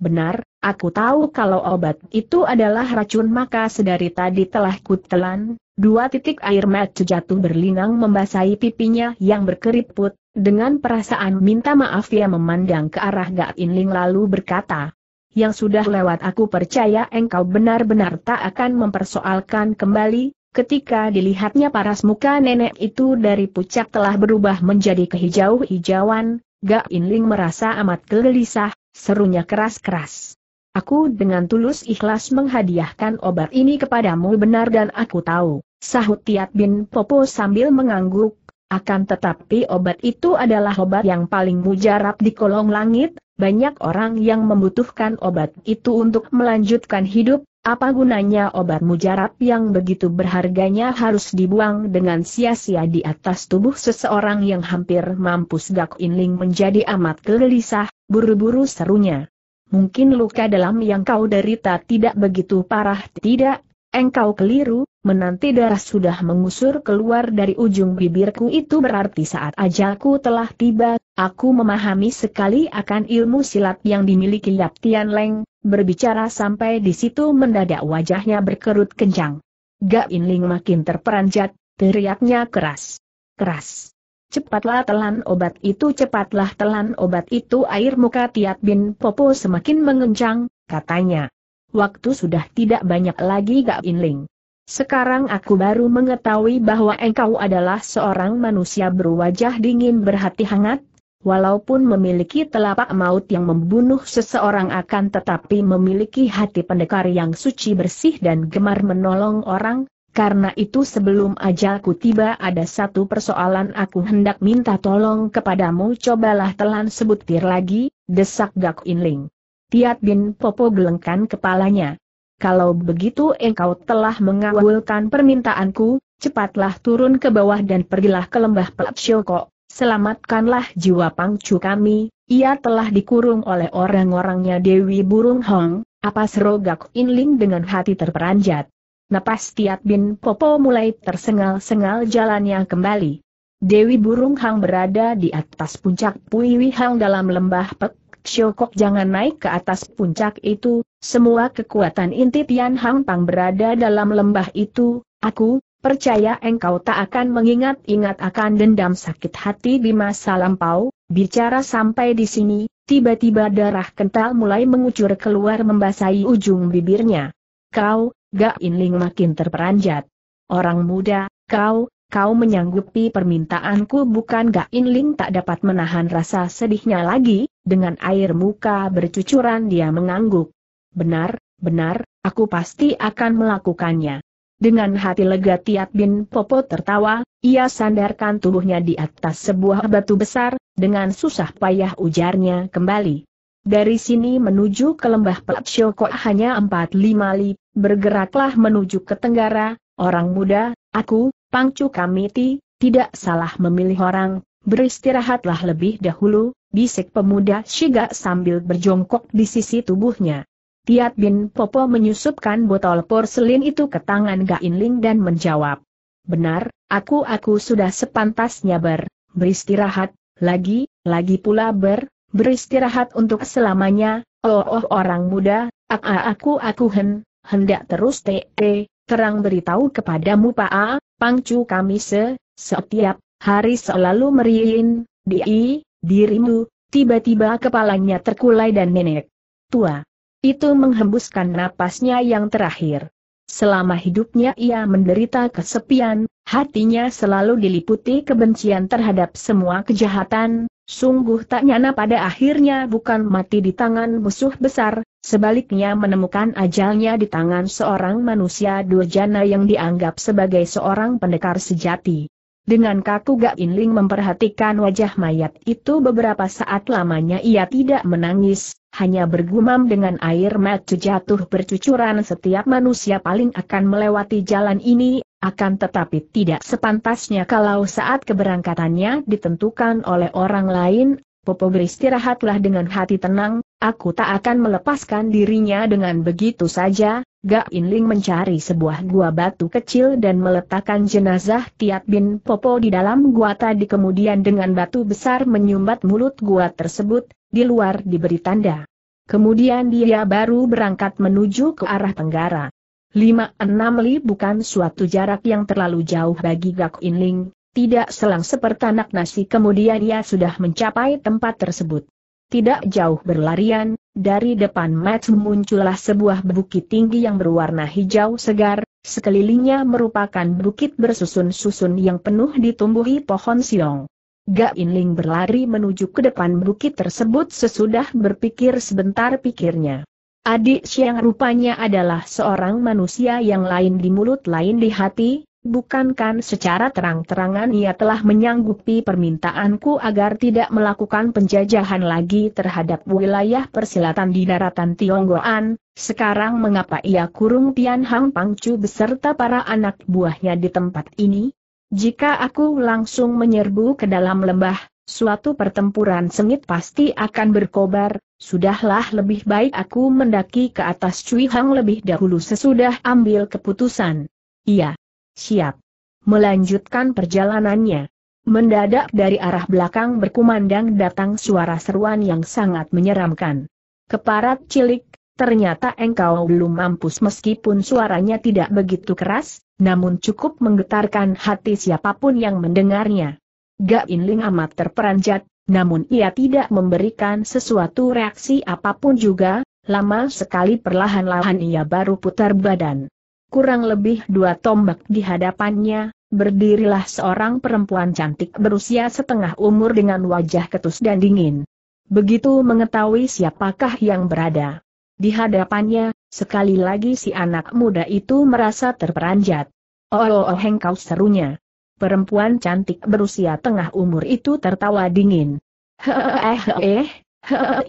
Benar, aku tahu kalau obat itu adalah racun maka sedari tadi telah kutelan, dua titik air mata jatuh berlinang membasahi pipinya yang berkeriput, dengan perasaan minta maaf ia memandang ke arah Gak Inling lalu berkata, yang sudah lewat aku percaya engkau benar-benar tak akan mempersoalkan kembali, ketika dilihatnya paras muka nenek itu dari pucat telah berubah menjadi kehijau-hijauan, Gak Inling merasa amat gelisah, serunya keras-keras. Aku dengan tulus ikhlas menghadiahkan obat ini kepadamu benar dan aku tahu, sahut Tiat Bin Popo sambil mengangguk, akan tetapi obat itu adalah obat yang paling mujarab di kolong langit, banyak orang yang membutuhkan obat itu untuk melanjutkan hidup, apa gunanya obat mujarab yang begitu berharganya harus dibuang dengan sia-sia di atas tubuh seseorang yang hampir mampus Gak Inling menjadi amat gelisah, Buru-buru serunya. Mungkin luka dalam yang kau derita tidak begitu parah tidak, engkau keliru, menanti darah sudah mengusur keluar dari ujung bibirku itu berarti saat ajalku telah tiba, aku memahami sekali akan ilmu silat yang dimiliki Yap Tian Leng, berbicara sampai di situ mendadak wajahnya berkerut kencang. Gak Ling makin terperanjat, teriaknya keras. Keras. Cepatlah telan obat itu cepatlah telan obat itu air muka Tiat Bin Popo semakin mengencang, katanya. Waktu sudah tidak banyak lagi Gak Inling. Sekarang aku baru mengetahui bahwa engkau adalah seorang manusia berwajah dingin berhati hangat, walaupun memiliki telapak maut yang membunuh seseorang akan tetapi memiliki hati pendekar yang suci bersih dan gemar menolong orang, karena itu sebelum ajalku tiba ada satu persoalan aku hendak minta tolong kepadamu cobalah telan sebutir lagi, desak Gak Inling. Tiat Bin Popo gelengkan kepalanya. Kalau begitu engkau telah mengawalkan permintaanku, cepatlah turun ke bawah dan pergilah ke lembah Pelapsyoko, selamatkanlah jiwa pangcu kami, ia telah dikurung oleh orang-orangnya Dewi Burung Hong, apa serogak Inling dengan hati terperanjat. Napas Tiat Bin Popo mulai tersengal-sengal jalannya kembali. Dewi Burung Hang berada di atas puncak Pui Hang dalam lembah Pek Syokok jangan naik ke atas puncak itu, semua kekuatan inti Tian Hang Pang berada dalam lembah itu, aku, percaya engkau tak akan mengingat-ingat akan dendam sakit hati di masa lampau, bicara sampai di sini, tiba-tiba darah kental mulai mengucur keluar membasahi ujung bibirnya. Kau, Gak Inling makin terperanjat. Orang muda, kau, kau menyanggupi permintaanku bukan Gak Inling tak dapat menahan rasa sedihnya lagi, dengan air muka bercucuran dia mengangguk. Benar, benar, aku pasti akan melakukannya. Dengan hati lega Tiat Bin Popo tertawa, ia sandarkan tubuhnya di atas sebuah batu besar, dengan susah payah ujarnya kembali. Dari sini menuju ke lembah Pelacsyoko hanya empat lima li, bergeraklah menuju ke tenggara, orang muda, aku, Pangcu Kamiti, tidak salah memilih orang, beristirahatlah lebih dahulu, bisik pemuda Shiga sambil berjongkok di sisi tubuhnya. Tiat Bin Popo menyusupkan botol porselin itu ke tangan Gain Ling dan menjawab. Benar, aku-aku sudah sepantasnya ber, beristirahat, lagi, lagi pula ber, Beristirahat untuk selamanya, oh oh orang muda, ak ah, ah, aku aku hen, hendak terus te, -te terang beritahu kepadamu Pak A, pangcu kami se, setiap hari selalu meriin, di, dirimu, tiba-tiba kepalanya terkulai dan nenek. Tua. Itu menghembuskan napasnya yang terakhir. Selama hidupnya ia menderita kesepian, hatinya selalu diliputi kebencian terhadap semua kejahatan, sungguh tak nyana pada akhirnya bukan mati di tangan musuh besar, sebaliknya menemukan ajalnya di tangan seorang manusia durjana yang dianggap sebagai seorang pendekar sejati. Dengan kaku Gak Inling memperhatikan wajah mayat itu beberapa saat lamanya ia tidak menangis, hanya bergumam dengan air mata jatuh bercucuran setiap manusia paling akan melewati jalan ini, akan tetapi tidak sepantasnya kalau saat keberangkatannya ditentukan oleh orang lain, Popo beristirahatlah dengan hati tenang, aku tak akan melepaskan dirinya dengan begitu saja, Gak Inling mencari sebuah gua batu kecil dan meletakkan jenazah Tiat Bin Popo di dalam gua tadi kemudian dengan batu besar menyumbat mulut gua tersebut, di luar diberi tanda. Kemudian dia baru berangkat menuju ke arah tenggara. 5-6 li bukan suatu jarak yang terlalu jauh bagi Gak Inling, tidak selang sepertanak nasi kemudian ia sudah mencapai tempat tersebut. Tidak jauh berlarian, dari depan Mats muncullah sebuah bukit tinggi yang berwarna hijau segar, sekelilingnya merupakan bukit bersusun-susun yang penuh ditumbuhi pohon siong. Gak Inling berlari menuju ke depan bukit tersebut sesudah berpikir sebentar pikirnya. Adik Siang rupanya adalah seorang manusia yang lain di mulut lain di hati, Bukankan secara terang-terangan ia telah menyanggupi permintaanku agar tidak melakukan penjajahan lagi terhadap wilayah persilatan di daratan Tionggoan, sekarang mengapa ia kurung Tian Hang Pangcu beserta para anak buahnya di tempat ini? Jika aku langsung menyerbu ke dalam lembah, suatu pertempuran sengit pasti akan berkobar, sudahlah lebih baik aku mendaki ke atas Cui Hang lebih dahulu sesudah ambil keputusan. Iya siap. Melanjutkan perjalanannya. Mendadak dari arah belakang berkumandang datang suara seruan yang sangat menyeramkan. Keparat cilik, ternyata engkau belum mampus meskipun suaranya tidak begitu keras, namun cukup menggetarkan hati siapapun yang mendengarnya. Gak Inling amat terperanjat, namun ia tidak memberikan sesuatu reaksi apapun juga, lama sekali perlahan-lahan ia baru putar badan kurang lebih dua tombak di hadapannya, berdirilah seorang perempuan cantik berusia setengah umur dengan wajah ketus dan dingin. Begitu mengetahui siapakah yang berada di hadapannya, sekali lagi si anak muda itu merasa terperanjat. Oh, oh, oh hengkau serunya. Perempuan cantik berusia tengah umur itu tertawa dingin. Eh, eh,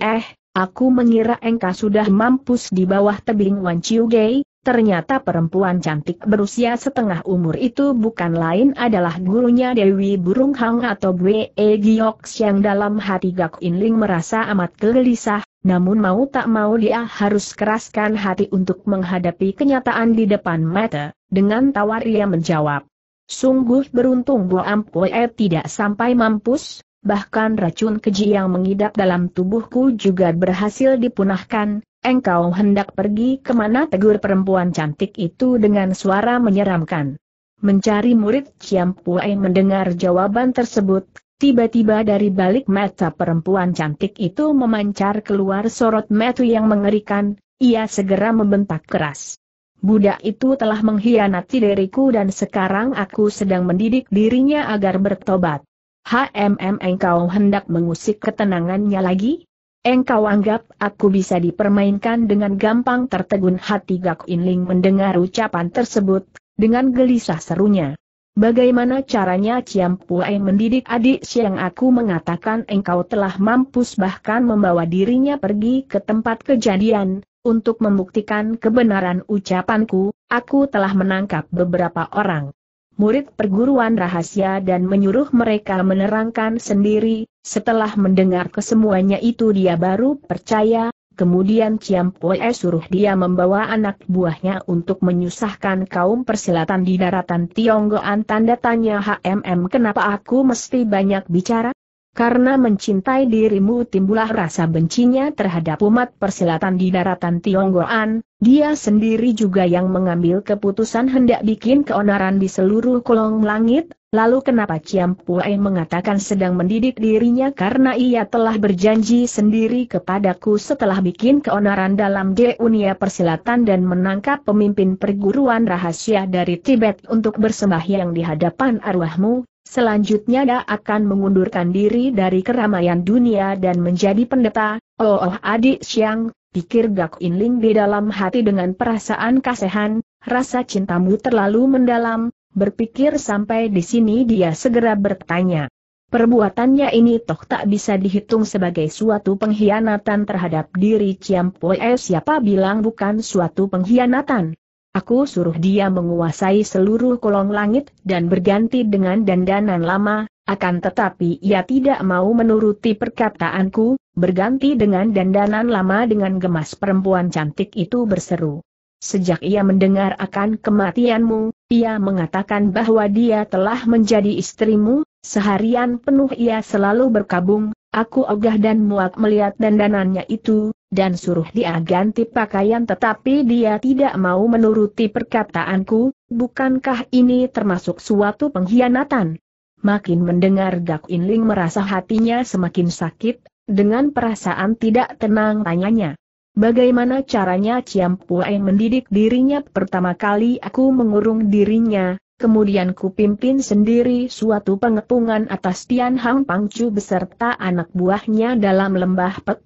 eh, aku mengira engkau sudah mampus di bawah tebing Wan Gei, Ternyata perempuan cantik berusia setengah umur itu bukan lain adalah gurunya Dewi Burung Hang atau Bwe Gioks yang dalam hati Gak In merasa amat gelisah, namun mau tak mau dia harus keraskan hati untuk menghadapi kenyataan di depan mata, dengan tawar ia menjawab. Sungguh beruntung Bu Ampue eh, tidak sampai mampus, bahkan racun keji yang mengidap dalam tubuhku juga berhasil dipunahkan, Engkau hendak pergi kemana tegur perempuan cantik itu dengan suara menyeramkan. Mencari murid Ciam Puai mendengar jawaban tersebut, tiba-tiba dari balik mata perempuan cantik itu memancar keluar sorot metu yang mengerikan, ia segera membentak keras. Budak itu telah mengkhianati diriku dan sekarang aku sedang mendidik dirinya agar bertobat. HMM engkau hendak mengusik ketenangannya lagi? Engkau anggap aku bisa dipermainkan dengan gampang tertegun hati Gak Inling mendengar ucapan tersebut, dengan gelisah serunya. Bagaimana caranya Ciam Puai mendidik adik siang aku mengatakan engkau telah mampus bahkan membawa dirinya pergi ke tempat kejadian, untuk membuktikan kebenaran ucapanku, aku telah menangkap beberapa orang murid perguruan rahasia dan menyuruh mereka menerangkan sendiri, setelah mendengar kesemuanya itu dia baru percaya, kemudian Ciam Poe suruh dia membawa anak buahnya untuk menyusahkan kaum persilatan di daratan Tionggoan. Tanda tanya HMM kenapa aku mesti banyak bicara? Karena mencintai dirimu timbulah rasa bencinya terhadap umat persilatan di daratan Tionggoan, dia sendiri juga yang mengambil keputusan hendak bikin keonaran di seluruh kolong langit, Lalu kenapa Ciam Pu'e mengatakan sedang mendidik dirinya karena ia telah berjanji sendiri kepadaku setelah bikin keonaran dalam dunia Persilatan dan menangkap pemimpin perguruan rahasia dari Tibet untuk bersembahyang di hadapan arwahmu, selanjutnya dia akan mengundurkan diri dari keramaian dunia dan menjadi pendeta, oh, oh adik siang, pikir Gak Inling di dalam hati dengan perasaan kasihan, rasa cintamu terlalu mendalam, Berpikir sampai di sini dia segera bertanya. Perbuatannya ini toh tak bisa dihitung sebagai suatu pengkhianatan terhadap diri Poe siapa bilang bukan suatu pengkhianatan. Aku suruh dia menguasai seluruh kolong langit dan berganti dengan dandanan lama, akan tetapi ia tidak mau menuruti perkataanku, berganti dengan dandanan lama dengan gemas perempuan cantik itu berseru. Sejak ia mendengar akan kematianmu, ia mengatakan bahwa dia telah menjadi istrimu, seharian penuh ia selalu berkabung, aku ogah dan muak melihat dandanannya itu, dan suruh dia ganti pakaian tetapi dia tidak mau menuruti perkataanku, bukankah ini termasuk suatu pengkhianatan? Makin mendengar Gak Inling merasa hatinya semakin sakit, dengan perasaan tidak tenang tanyanya. Bagaimana caranya Ciam Puai mendidik dirinya pertama kali aku mengurung dirinya, kemudian kupimpin sendiri suatu pengepungan atas Tian Hang Pangcu beserta anak buahnya dalam lembah Pek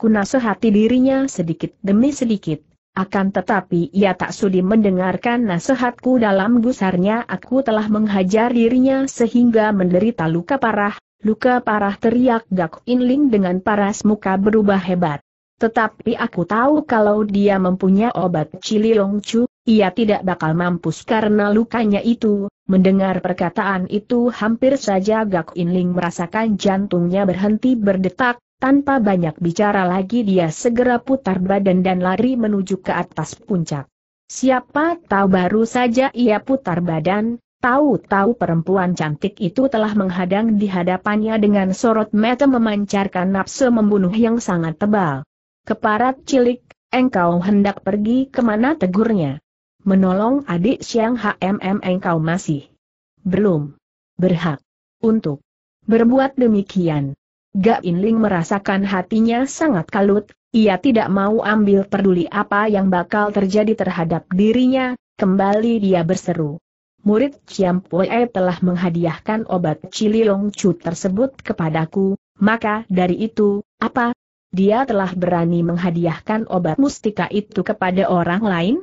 Kuna sehati dirinya sedikit demi sedikit. Akan tetapi ia tak sudi mendengarkan nasihatku dalam gusarnya aku telah menghajar dirinya sehingga menderita luka parah, luka parah teriak Gak Inling dengan paras muka berubah hebat. Tetapi aku tahu kalau dia mempunyai obat Cili Chu, ia tidak bakal mampus karena lukanya itu. Mendengar perkataan itu hampir saja Gak Inling merasakan jantungnya berhenti berdetak, tanpa banyak bicara lagi dia segera putar badan dan lari menuju ke atas puncak. Siapa tahu baru saja ia putar badan, tahu-tahu perempuan cantik itu telah menghadang di hadapannya dengan sorot mata memancarkan nafsu membunuh yang sangat tebal. Keparat cilik, engkau hendak pergi kemana tegurnya? Menolong adik siang HMM engkau masih? Belum. Berhak. Untuk berbuat demikian. Gak Inling merasakan hatinya sangat kalut, ia tidak mau ambil peduli apa yang bakal terjadi terhadap dirinya, kembali dia berseru. Murid Chiam Pue telah menghadiahkan obat Cililong Chu tersebut kepadaku, maka dari itu, apa dia telah berani menghadiahkan obat mustika itu kepada orang lain?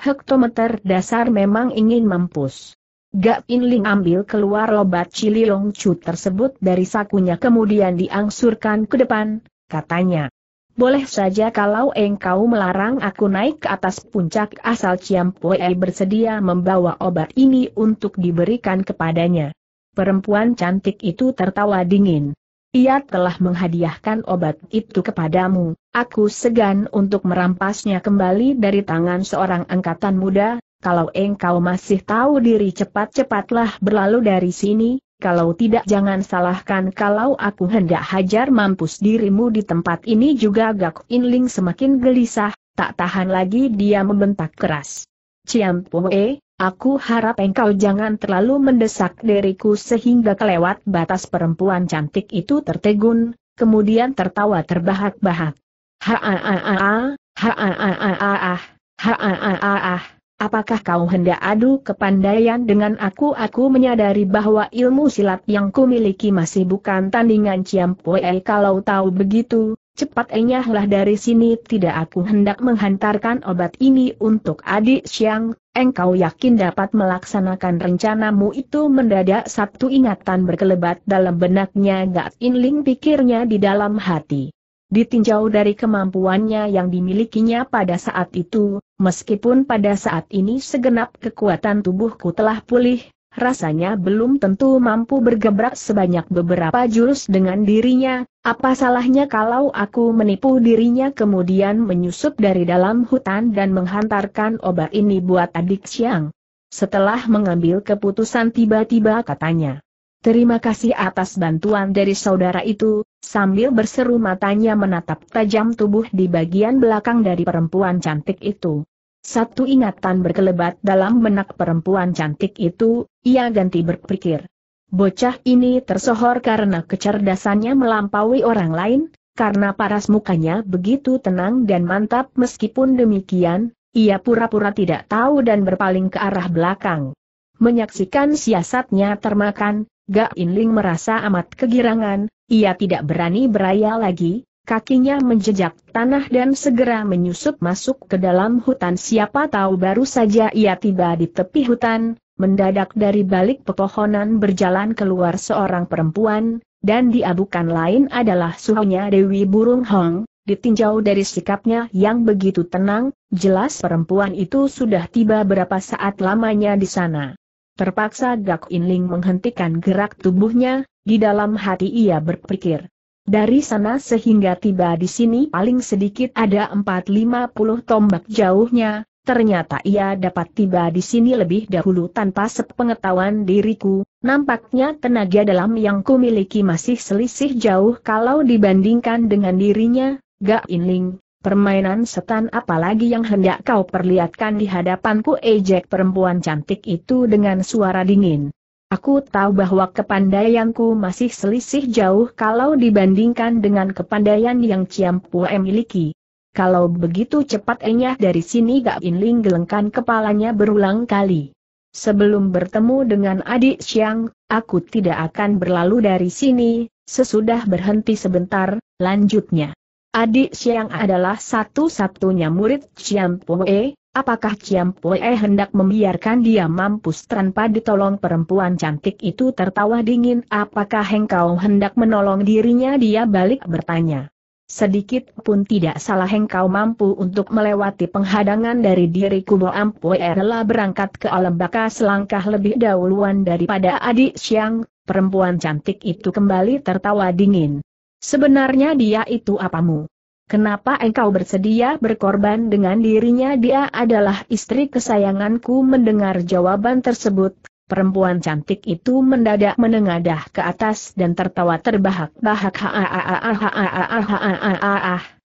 Hektometer dasar memang ingin mampus. Gak Inling ambil keluar obat cili cu tersebut dari sakunya kemudian diangsurkan ke depan, katanya. Boleh saja kalau engkau melarang aku naik ke atas puncak asal Ciampue bersedia membawa obat ini untuk diberikan kepadanya. Perempuan cantik itu tertawa dingin. Ia telah menghadiahkan obat itu kepadamu, aku segan untuk merampasnya kembali dari tangan seorang angkatan muda, kalau engkau masih tahu diri cepat-cepatlah berlalu dari sini, kalau tidak jangan salahkan kalau aku hendak hajar mampus dirimu di tempat ini juga Gak Inling semakin gelisah, tak tahan lagi dia membentak keras. Ciam Poe, Aku harap engkau jangan terlalu mendesak diriku sehingga kelewat batas perempuan cantik itu tertegun, kemudian tertawa terbahak-bahak. a ha ha apakah kau hendak adu kepandaian dengan aku? Aku menyadari bahwa ilmu silat yang kumiliki masih bukan tandingan Ciam Kalau tahu begitu, cepat enyahlah dari sini tidak aku hendak menghantarkan obat ini untuk adik siang, engkau yakin dapat melaksanakan rencanamu itu mendadak satu ingatan berkelebat dalam benaknya Gak Inling pikirnya di dalam hati. Ditinjau dari kemampuannya yang dimilikinya pada saat itu, meskipun pada saat ini segenap kekuatan tubuhku telah pulih, rasanya belum tentu mampu bergebrak sebanyak beberapa jurus dengan dirinya, apa salahnya kalau aku menipu dirinya kemudian menyusup dari dalam hutan dan menghantarkan obat ini buat adik Siang. Setelah mengambil keputusan tiba-tiba katanya. Terima kasih atas bantuan dari saudara itu, sambil berseru matanya menatap tajam tubuh di bagian belakang dari perempuan cantik itu. Satu ingatan berkelebat dalam benak perempuan cantik itu, ia ganti berpikir. Bocah ini tersohor karena kecerdasannya melampaui orang lain, karena paras mukanya begitu tenang dan mantap meskipun demikian, ia pura-pura tidak tahu dan berpaling ke arah belakang. Menyaksikan siasatnya termakan, Ga Inling merasa amat kegirangan, ia tidak berani beraya lagi, kakinya menjejak tanah dan segera menyusup masuk ke dalam hutan siapa tahu baru saja ia tiba di tepi hutan, mendadak dari balik pepohonan berjalan keluar seorang perempuan, dan dia bukan lain adalah suhunya Dewi Burung Hong, ditinjau dari sikapnya yang begitu tenang, jelas perempuan itu sudah tiba berapa saat lamanya di sana. Terpaksa Gak Inling menghentikan gerak tubuhnya, di dalam hati ia berpikir, dari sana sehingga tiba di sini paling sedikit ada lima puluh tombak jauhnya, ternyata ia dapat tiba di sini lebih dahulu tanpa sepengetahuan diriku, nampaknya tenaga dalam yang kumiliki masih selisih jauh kalau dibandingkan dengan dirinya, Gak Inling, permainan setan apalagi yang hendak kau perlihatkan di hadapanku ejek perempuan cantik itu dengan suara dingin. Aku tahu bahwa kepandaianku masih selisih jauh kalau dibandingkan dengan kepandaian yang Ciam Pue miliki. Kalau begitu cepat enyah dari sini Gak Inling gelengkan kepalanya berulang kali. Sebelum bertemu dengan adik Siang, aku tidak akan berlalu dari sini, sesudah berhenti sebentar, lanjutnya. Adik Siang adalah satu-satunya murid Chiam Poe, apakah Chiam Poe hendak membiarkan dia mampus tanpa ditolong perempuan cantik itu tertawa dingin apakah hengkau hendak menolong dirinya dia balik bertanya. Sedikit pun tidak salah hengkau mampu untuk melewati penghadangan dari diriku Boam Poe rela berangkat ke alam baka selangkah lebih dahuluan daripada adik Siang, perempuan cantik itu kembali tertawa dingin. Sebenarnya dia itu apamu? Kenapa engkau bersedia berkorban dengan dirinya dia adalah istri kesayanganku mendengar jawaban tersebut, perempuan cantik itu mendadak menengadah ke atas dan tertawa terbahak-bahak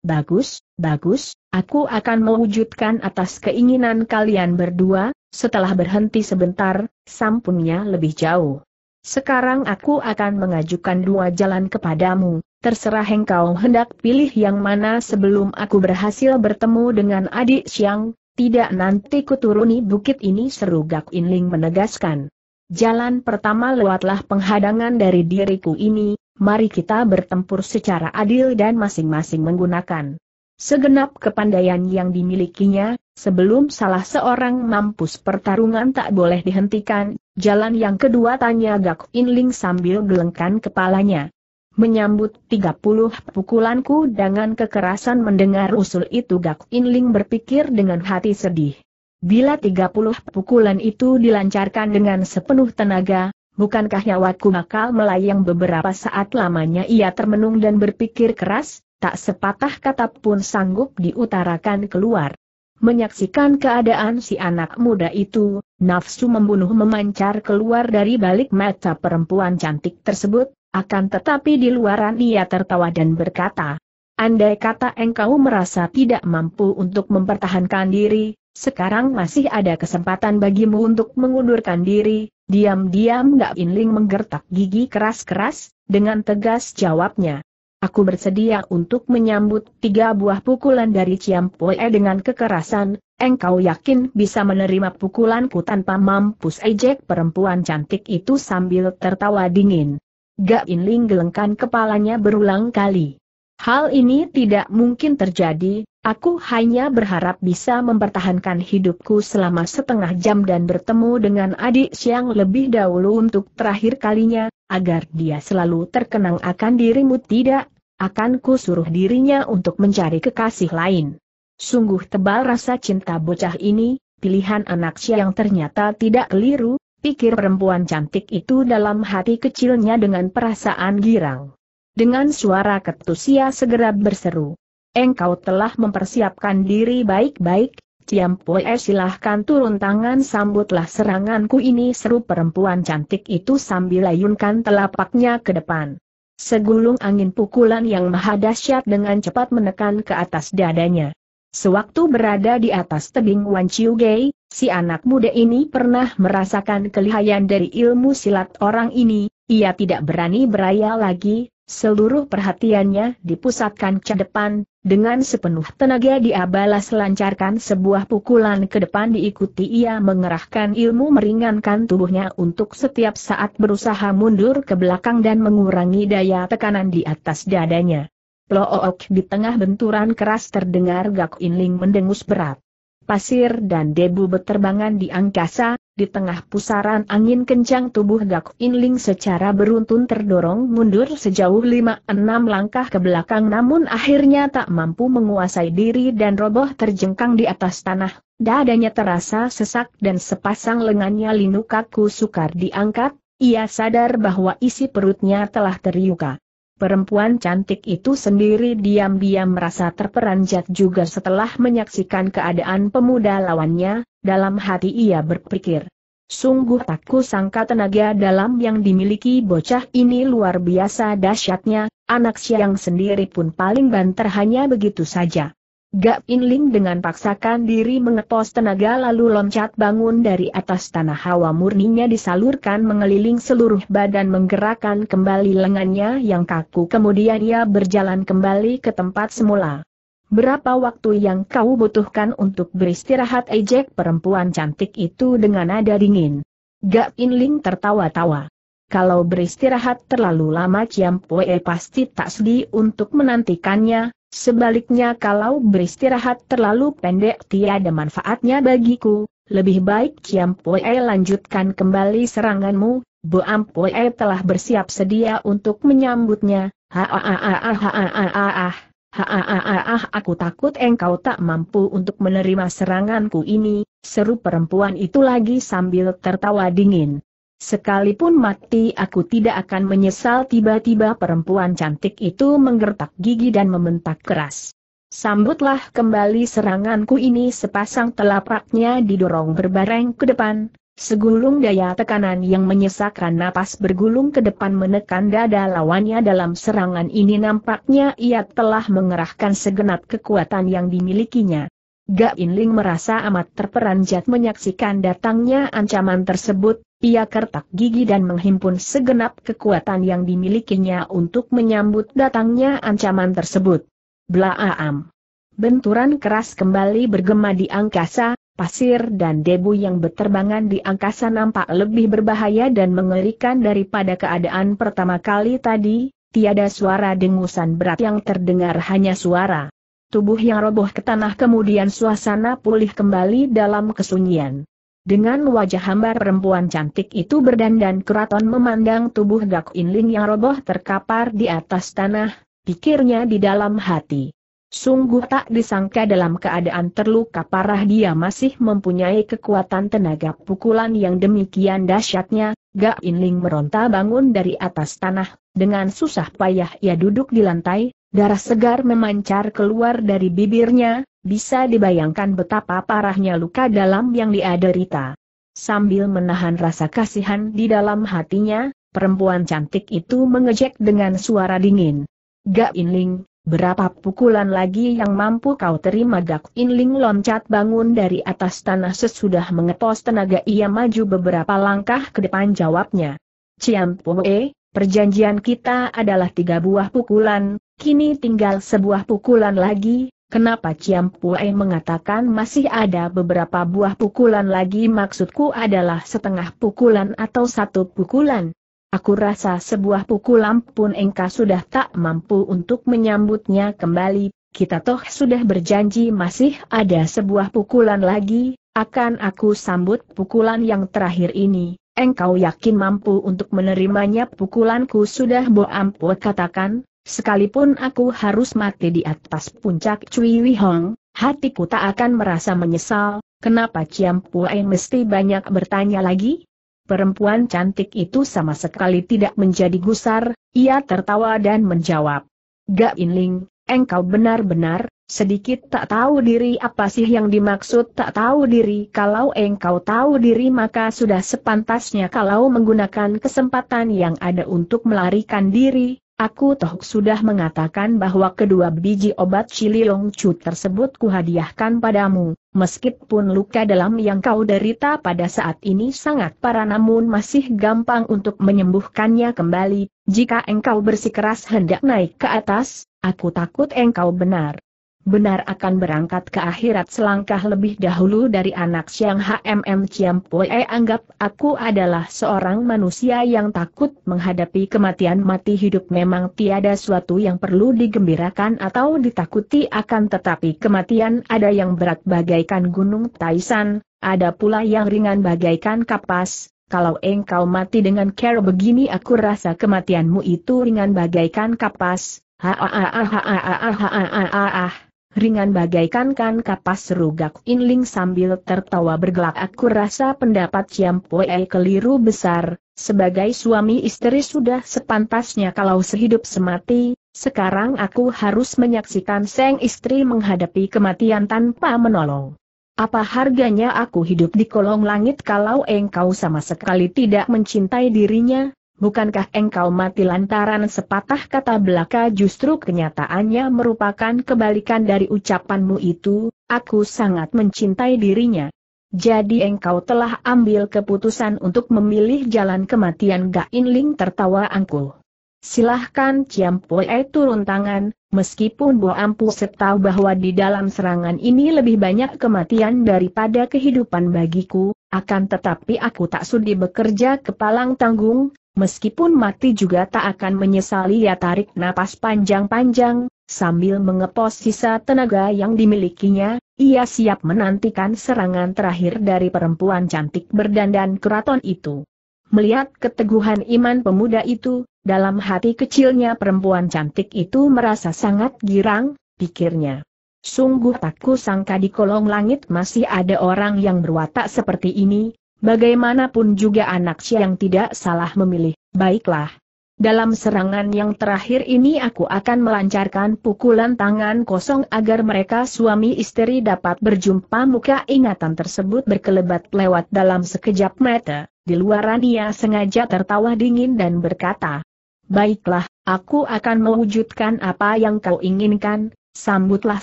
Bagus, bagus, aku akan mewujudkan atas keinginan kalian berdua, setelah berhenti sebentar, sampunnya lebih jauh. Sekarang aku akan mengajukan dua jalan kepadamu, terserah engkau hendak pilih yang mana sebelum aku berhasil bertemu dengan adik Siang, tidak nanti kuturuni bukit ini seru Gak Inling menegaskan. Jalan pertama lewatlah penghadangan dari diriku ini, mari kita bertempur secara adil dan masing-masing menggunakan Segenap kepandaian yang dimilikinya, sebelum salah seorang mampus pertarungan tak boleh dihentikan, jalan yang kedua tanya Gak Inling sambil gelengkan kepalanya. Menyambut 30 pukulanku dengan kekerasan mendengar usul itu Gak Inling berpikir dengan hati sedih. Bila 30 pukulan itu dilancarkan dengan sepenuh tenaga, bukankah nyawaku bakal melayang beberapa saat lamanya ia termenung dan berpikir keras, tak sepatah kata pun sanggup diutarakan keluar. Menyaksikan keadaan si anak muda itu, nafsu membunuh memancar keluar dari balik mata perempuan cantik tersebut, akan tetapi di luaran ia tertawa dan berkata, Andai kata engkau merasa tidak mampu untuk mempertahankan diri, sekarang masih ada kesempatan bagimu untuk mengundurkan diri, diam-diam Gak Inling menggertak gigi keras-keras, dengan tegas jawabnya. Aku bersedia untuk menyambut tiga buah pukulan dari Poe dengan kekerasan, engkau yakin bisa menerima pukulanku tanpa mampus ejek perempuan cantik itu sambil tertawa dingin. Gak Inling gelengkan kepalanya berulang kali. Hal ini tidak mungkin terjadi, aku hanya berharap bisa mempertahankan hidupku selama setengah jam dan bertemu dengan adik siang lebih dahulu untuk terakhir kalinya, agar dia selalu terkenang akan dirimu tidak akan ku suruh dirinya untuk mencari kekasih lain. Sungguh tebal rasa cinta bocah ini, pilihan anak yang ternyata tidak keliru, pikir perempuan cantik itu dalam hati kecilnya dengan perasaan girang. Dengan suara ketusia segera berseru. Engkau telah mempersiapkan diri baik-baik, Ciampoe silahkan turun tangan sambutlah seranganku ini seru perempuan cantik itu sambil layunkan telapaknya ke depan. Segulung angin pukulan yang maha dahsyat dengan cepat menekan ke atas dadanya. Sewaktu berada di atas tebing Wan Gei, si anak muda ini pernah merasakan kelihayan dari ilmu silat orang ini, ia tidak berani beraya lagi, Seluruh perhatiannya dipusatkan ke depan, dengan sepenuh tenaga dia balas lancarkan sebuah pukulan ke depan diikuti ia mengerahkan ilmu meringankan tubuhnya untuk setiap saat berusaha mundur ke belakang dan mengurangi daya tekanan di atas dadanya. Plook di tengah benturan keras terdengar Gak Inling mendengus berat pasir dan debu beterbangan di angkasa, di tengah pusaran angin kencang tubuh Gak Inling secara beruntun terdorong mundur sejauh 5-6 langkah ke belakang namun akhirnya tak mampu menguasai diri dan roboh terjengkang di atas tanah. Dadanya terasa sesak dan sepasang lengannya linu kaku sukar diangkat, ia sadar bahwa isi perutnya telah teriuka. Perempuan cantik itu sendiri diam-diam merasa terperanjat juga setelah menyaksikan keadaan pemuda lawannya, dalam hati ia berpikir. Sungguh tak sangka tenaga dalam yang dimiliki bocah ini luar biasa dahsyatnya, anak siang sendiri pun paling banter hanya begitu saja. Gap Inling dengan paksakan diri mengepos tenaga lalu loncat bangun dari atas tanah hawa murninya disalurkan mengeliling seluruh badan menggerakkan kembali lengannya yang kaku kemudian ia berjalan kembali ke tempat semula. Berapa waktu yang kau butuhkan untuk beristirahat ejek perempuan cantik itu dengan nada dingin. Gap Inling tertawa-tawa. Kalau beristirahat terlalu lama Pue pasti tak sedih untuk menantikannya, Sebaliknya kalau beristirahat terlalu pendek tiada manfaatnya bagiku, lebih baik Kiam Poe lanjutkan kembali seranganmu, Bo Ampue telah bersiap sedia untuk menyambutnya, Ha-ha-ha-ha-ha, aku takut engkau tak mampu untuk menerima seranganku ini, seru perempuan itu lagi sambil tertawa dingin. Sekalipun mati aku tidak akan menyesal tiba-tiba perempuan cantik itu menggertak gigi dan membentak keras. Sambutlah kembali seranganku ini sepasang telapaknya didorong berbareng ke depan, segulung daya tekanan yang menyesakkan napas bergulung ke depan menekan dada lawannya dalam serangan ini nampaknya ia telah mengerahkan segenap kekuatan yang dimilikinya. Gak Inling merasa amat terperanjat menyaksikan datangnya ancaman tersebut, ia kertak gigi dan menghimpun segenap kekuatan yang dimilikinya untuk menyambut datangnya ancaman tersebut. Blaam. Benturan keras kembali bergema di angkasa, pasir dan debu yang berterbangan di angkasa nampak lebih berbahaya dan mengerikan daripada keadaan pertama kali tadi, tiada suara dengusan berat yang terdengar hanya suara tubuh yang roboh ke tanah kemudian suasana pulih kembali dalam kesunyian. Dengan wajah hambar perempuan cantik itu berdandan keraton memandang tubuh Gak Inling yang roboh terkapar di atas tanah, pikirnya di dalam hati. Sungguh tak disangka dalam keadaan terluka parah dia masih mempunyai kekuatan tenaga pukulan yang demikian dahsyatnya, Gak Inling meronta bangun dari atas tanah, dengan susah payah ia duduk di lantai, darah segar memancar keluar dari bibirnya, bisa dibayangkan betapa parahnya luka dalam yang dia derita. Sambil menahan rasa kasihan di dalam hatinya, perempuan cantik itu mengejek dengan suara dingin. Gak Inling, berapa pukulan lagi yang mampu kau terima Gak Inling loncat bangun dari atas tanah sesudah mengepos tenaga ia maju beberapa langkah ke depan jawabnya. Ciampoe, perjanjian kita adalah tiga buah pukulan, kini tinggal sebuah pukulan lagi, Kenapa Ciam Puai mengatakan masih ada beberapa buah pukulan lagi maksudku adalah setengah pukulan atau satu pukulan? Aku rasa sebuah pukulan pun engkau sudah tak mampu untuk menyambutnya kembali, kita toh sudah berjanji masih ada sebuah pukulan lagi, akan aku sambut pukulan yang terakhir ini. Engkau yakin mampu untuk menerimanya pukulanku sudah boampu katakan, Sekalipun aku harus mati di atas puncak Cui Wihong, hatiku tak akan merasa menyesal, kenapa Ciam Puai mesti banyak bertanya lagi? Perempuan cantik itu sama sekali tidak menjadi gusar, ia tertawa dan menjawab. Gak Inling, engkau benar-benar, sedikit tak tahu diri apa sih yang dimaksud tak tahu diri kalau engkau tahu diri maka sudah sepantasnya kalau menggunakan kesempatan yang ada untuk melarikan diri, Aku toh sudah mengatakan bahwa kedua biji obat Long Chu tersebut kuhadiahkan padamu, meskipun luka dalam yang kau derita pada saat ini sangat parah namun masih gampang untuk menyembuhkannya kembali, jika engkau bersikeras hendak naik ke atas, aku takut engkau benar benar akan berangkat ke akhirat selangkah lebih dahulu dari anak Siang HMM Ciampue anggap aku adalah seorang manusia yang takut menghadapi kematian mati hidup memang tiada suatu yang perlu digembirakan atau ditakuti akan tetapi kematian ada yang berat bagaikan gunung Taisan, ada pula yang ringan bagaikan kapas, kalau engkau mati dengan care begini aku rasa kematianmu itu ringan bagaikan kapas, ha ha ha ha ha ha ha ha ha ah ringan bagaikan kan kapas serugak Inling sambil tertawa bergelak aku rasa pendapat Ciam Poe keliru besar, sebagai suami istri sudah sepantasnya kalau sehidup semati, sekarang aku harus menyaksikan seng istri menghadapi kematian tanpa menolong. Apa harganya aku hidup di kolong langit kalau engkau sama sekali tidak mencintai dirinya? bukankah engkau mati lantaran sepatah kata belaka justru kenyataannya merupakan kebalikan dari ucapanmu itu, aku sangat mencintai dirinya. Jadi engkau telah ambil keputusan untuk memilih jalan kematian Gain Ling tertawa angkuh. Silahkan Ciam Poe turun tangan, meskipun Bo Ampu setahu bahwa di dalam serangan ini lebih banyak kematian daripada kehidupan bagiku, akan tetapi aku tak sudi bekerja kepalang tanggung, Meskipun mati juga tak akan menyesali ia tarik napas panjang-panjang, sambil mengepos sisa tenaga yang dimilikinya, ia siap menantikan serangan terakhir dari perempuan cantik berdandan keraton itu. Melihat keteguhan iman pemuda itu, dalam hati kecilnya perempuan cantik itu merasa sangat girang, pikirnya. Sungguh tak kusangka di kolong langit masih ada orang yang berwatak seperti ini, Bagaimanapun juga anak Siang tidak salah memilih, baiklah. Dalam serangan yang terakhir ini aku akan melancarkan pukulan tangan kosong agar mereka suami istri dapat berjumpa muka ingatan tersebut berkelebat lewat dalam sekejap mata. Di luaran ia sengaja tertawa dingin dan berkata, Baiklah, aku akan mewujudkan apa yang kau inginkan, sambutlah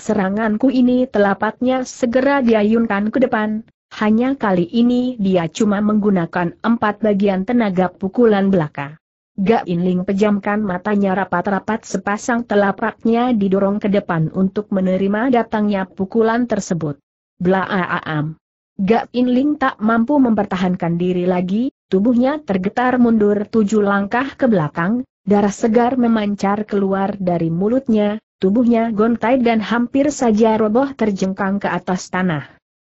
seranganku ini telapaknya segera diayunkan ke depan, hanya kali ini dia cuma menggunakan empat bagian tenaga pukulan belaka. Gak Inling pejamkan matanya rapat-rapat sepasang telapaknya didorong ke depan untuk menerima datangnya pukulan tersebut. Blaaam. Gak Inling tak mampu mempertahankan diri lagi, tubuhnya tergetar mundur tujuh langkah ke belakang, darah segar memancar keluar dari mulutnya, tubuhnya gontai dan hampir saja roboh terjengkang ke atas tanah.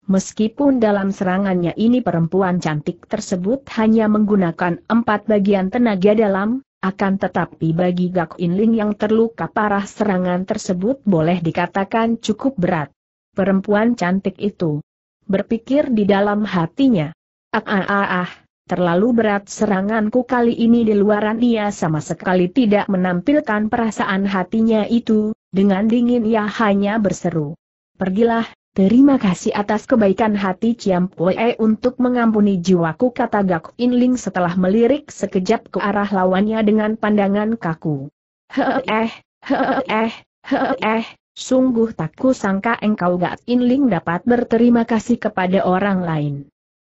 Meskipun dalam serangannya ini perempuan cantik tersebut hanya menggunakan empat bagian tenaga dalam, akan tetapi bagi Gak Inling yang terluka parah serangan tersebut boleh dikatakan cukup berat. Perempuan cantik itu berpikir di dalam hatinya, ah ah ah, ah terlalu berat seranganku kali ini di luaran ia sama sekali tidak menampilkan perasaan hatinya itu, dengan dingin ia hanya berseru. Pergilah, Terima kasih atas kebaikan hati Ciam Pue untuk mengampuni jiwaku kata Gak In setelah melirik sekejap ke arah lawannya dengan pandangan kaku. Heeh, heeh, heeh, sungguh tak kusangka engkau Gak Inling dapat berterima kasih kepada orang lain.